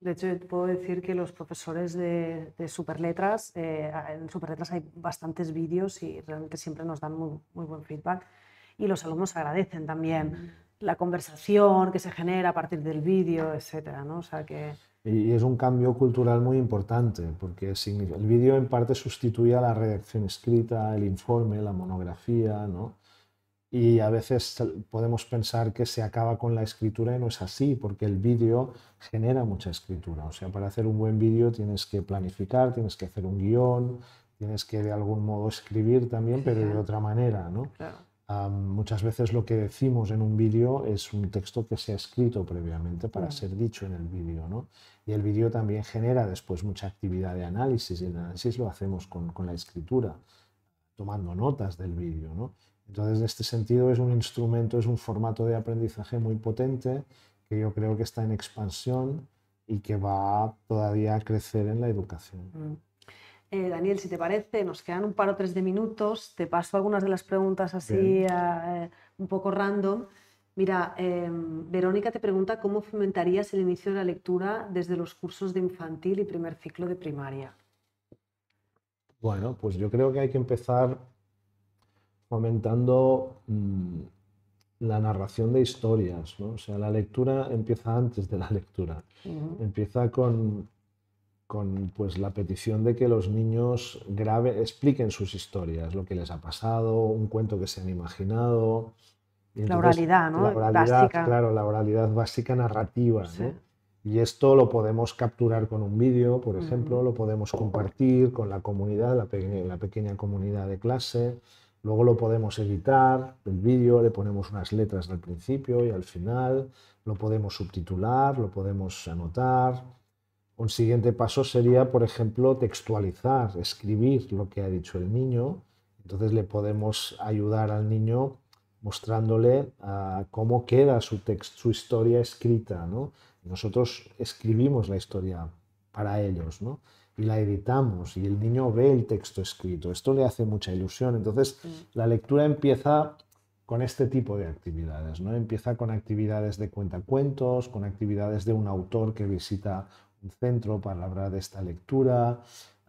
De hecho, puedo decir que los profesores de, de Superletras, eh, en Superletras hay bastantes vídeos y realmente siempre nos dan muy, muy buen feedback. Y los alumnos agradecen también mm. la conversación que se genera a partir del vídeo, etc. ¿no? O sea que... Y es un cambio cultural muy importante, porque el vídeo en parte sustituye a la redacción escrita, el informe, la monografía, ¿no? y a veces podemos pensar que se acaba con la escritura y no es así, porque el vídeo genera mucha escritura. O sea, para hacer un buen vídeo tienes que planificar, tienes que hacer un guión, tienes que de algún modo escribir también, pero de otra manera, ¿no? Ah, muchas veces lo que decimos en un vídeo es un texto que se ha escrito previamente para ser dicho en el vídeo, ¿no? Y el vídeo también genera después mucha actividad de análisis y el análisis lo hacemos con, con la escritura, tomando notas del vídeo, ¿no? Entonces, en este sentido, es un instrumento, es un formato de aprendizaje muy potente que yo creo que está en expansión y que va todavía a crecer en la educación. Mm. Eh, Daniel, si te parece, nos quedan un par o tres de minutos. Te paso algunas de las preguntas así eh, un poco random. Mira, eh, Verónica te pregunta cómo fomentarías el inicio de la lectura desde los cursos de infantil y primer ciclo de primaria. Bueno, pues yo creo que hay que empezar fomentando mm, la narración de historias, ¿no? O sea, la lectura empieza antes de la lectura. Empieza con, pues, la petición de que los niños grave, expliquen sus historias, lo que les ha pasado, un cuento que se han imaginado. la oralidad, ¿no? La oralidad, básica. claro, la oralidad básica narrativa, Y esto lo podemos capturar con un vídeo, por ejemplo, lo podemos compartir con la comunidad, la pequeña comunidad de clase, Luego lo podemos editar, el vídeo, le ponemos unas letras al principio y al final, lo podemos subtitular, lo podemos anotar. Un siguiente paso sería, por ejemplo, textualizar, escribir lo que ha dicho el niño. Entonces le podemos ayudar al niño mostrándole ah, cómo queda su, su historia escrita. Nosotros escribimos la historia para ellos. ¿no? y la editamos y el niño ve el texto escrito. Esto le hace mucha ilusión. Entonces, mm. la lectura empieza con este tipo de actividades, ¿no? Empieza con actividades de cuentacuentos, con actividades de un autor que visita un centro para hablar de esta lectura,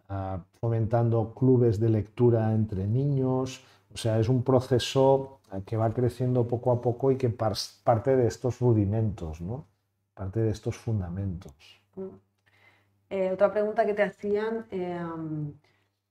ah, fomentando clubes de lectura entre niños. O sea, es un proceso que va creciendo poco a poco y que parte de estos rudimentos, ¿no? Parte de estos fundamentos. Mm. Eh, otra pregunta que te hacían, em,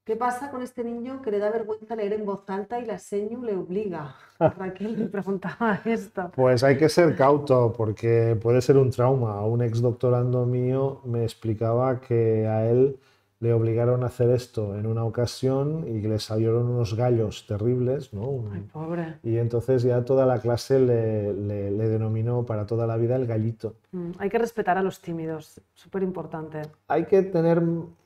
¿qué pasa con este niño que le da vergüenza leer en voz alta y la señu le obliga? Raquel me preguntaba esto. Pues hay que ser cauto porque puede ser un trauma. Un ex doctorando mío me explicaba que a él le obligaron a hacer esto en una ocasión y le salieron unos gallos terribles, ¿no? Ay, pobre. Y entonces ya toda la clase le, denominó para toda la vida el gallito. Mm, hay que respetar a los tímidos, súper importante. Hay que tener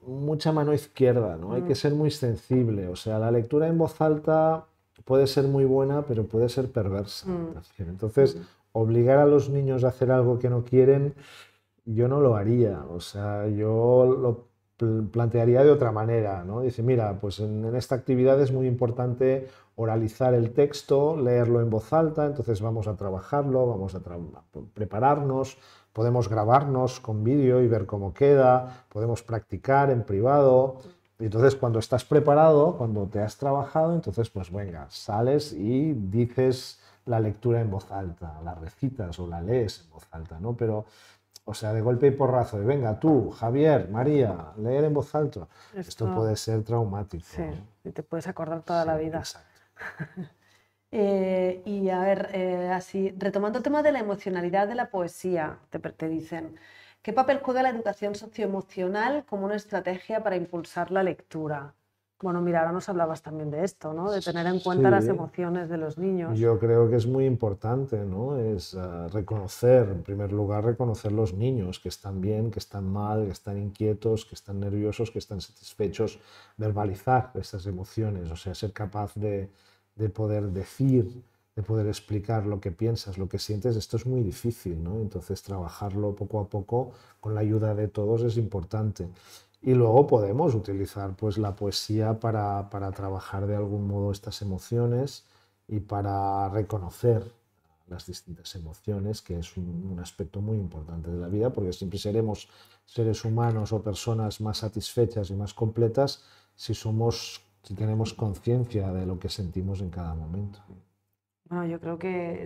mucha mano izquierda, ¿no? Hay mm. que ser muy sensible, o sea, la lectura en voz alta puede ser muy buena, pero puede ser perversa mm. Entonces, obligar a los niños a hacer algo que no quieren, yo no lo haría, o sea, yo lo plantearía de otra manera, ¿no? Dice, mira, pues en, esta actividad es muy importante oralizar el texto, leerlo en voz alta, entonces vamos a trabajarlo, vamos a, prepararnos, podemos grabarnos con vídeo y ver cómo queda, podemos practicar en privado. Y entonces cuando estás preparado, cuando te has trabajado, entonces pues venga, sales y dices la lectura en voz alta, la recitas o la lees en voz alta, ¿no? Pero o sea, de golpe y porrazo, de venga tú, Javier, María, leer en voz alta. Esto, puede ser traumático. Sí, Y te puedes acordar toda la vida. Exacto. Eh, y a ver, eh, así, retomando el tema de la emocionalidad de la poesía, te dicen, ¿qué papel juega la educación socioemocional como una estrategia para impulsar la lectura? Bueno, mira, ahora nos hablabas también de esto, ¿no? De tener en cuenta las emociones de los niños. Yo creo que es muy importante, ¿no? Es ah, reconocer, en primer lugar, reconocer los niños que están bien, que están mal, que están inquietos, que están nerviosos, que están satisfechos, verbalizar esas emociones, o sea, ser capaz de, de poder decir, de poder explicar lo que piensas, lo que sientes, esto es muy difícil, ¿no? Entonces, trabajarlo poco a poco con la ayuda de todos es importante. Y luego podemos utilizar pues, la poesía para, trabajar de algún modo estas emociones y para reconocer las distintas emociones, que es un, aspecto muy importante de la vida, porque siempre seremos seres humanos o personas más satisfechas y más completas si somos, si tenemos conciencia de lo que sentimos en cada momento. Bueno, yo creo que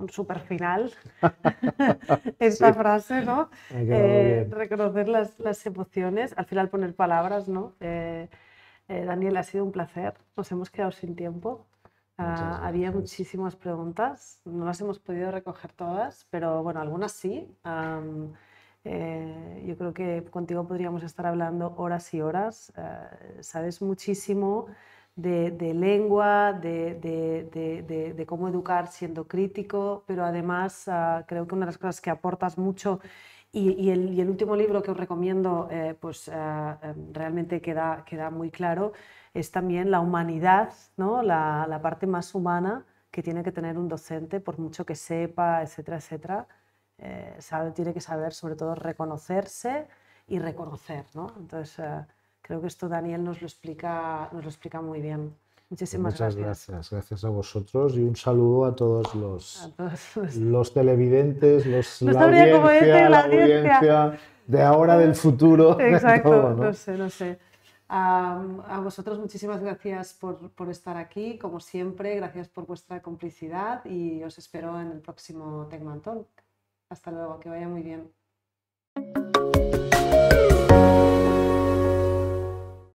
un super final, esa frase, ¿no? Eh, reconocer las, las, emociones, al final poner palabras, ¿no? Eh, eh, Daniel, ha sido un placer, nos hemos quedado sin tiempo. Ah, había muchísimas preguntas, no las hemos podido recoger todas, pero bueno, algunas sí. yo creo que contigo podríamos estar hablando horas y horas. sabes muchísimo de, lengua, de, cómo educar siendo crítico, pero además ah, creo que una de las cosas que aportas mucho y, el, último libro que os recomiendo, eh, pues ah, em, realmente queda, queda muy claro, es también la humanidad, ¿no? la, parte más humana que tiene que tener un docente, por mucho que sepa, etcétera, etcétera. Eh, sabe, tiene que saber sobre todo reconocerse y reconocer. ¿no? Entonces, ah, Creo que esto Daniel nos lo explica, nos lo explica muy bien. Pues muchísimas Muchas gracias. gracias. a vosotros y un saludo a todos los, televidentes, los, la, audiencia, de ahora, del futuro. Exacto, ¿no? sé, no sé. A, vosotros muchísimas gracias por, estar aquí, como siempre, gracias por vuestra complicidad y os espero en el próximo Tecmantón. Hasta luego, que vaya muy bien.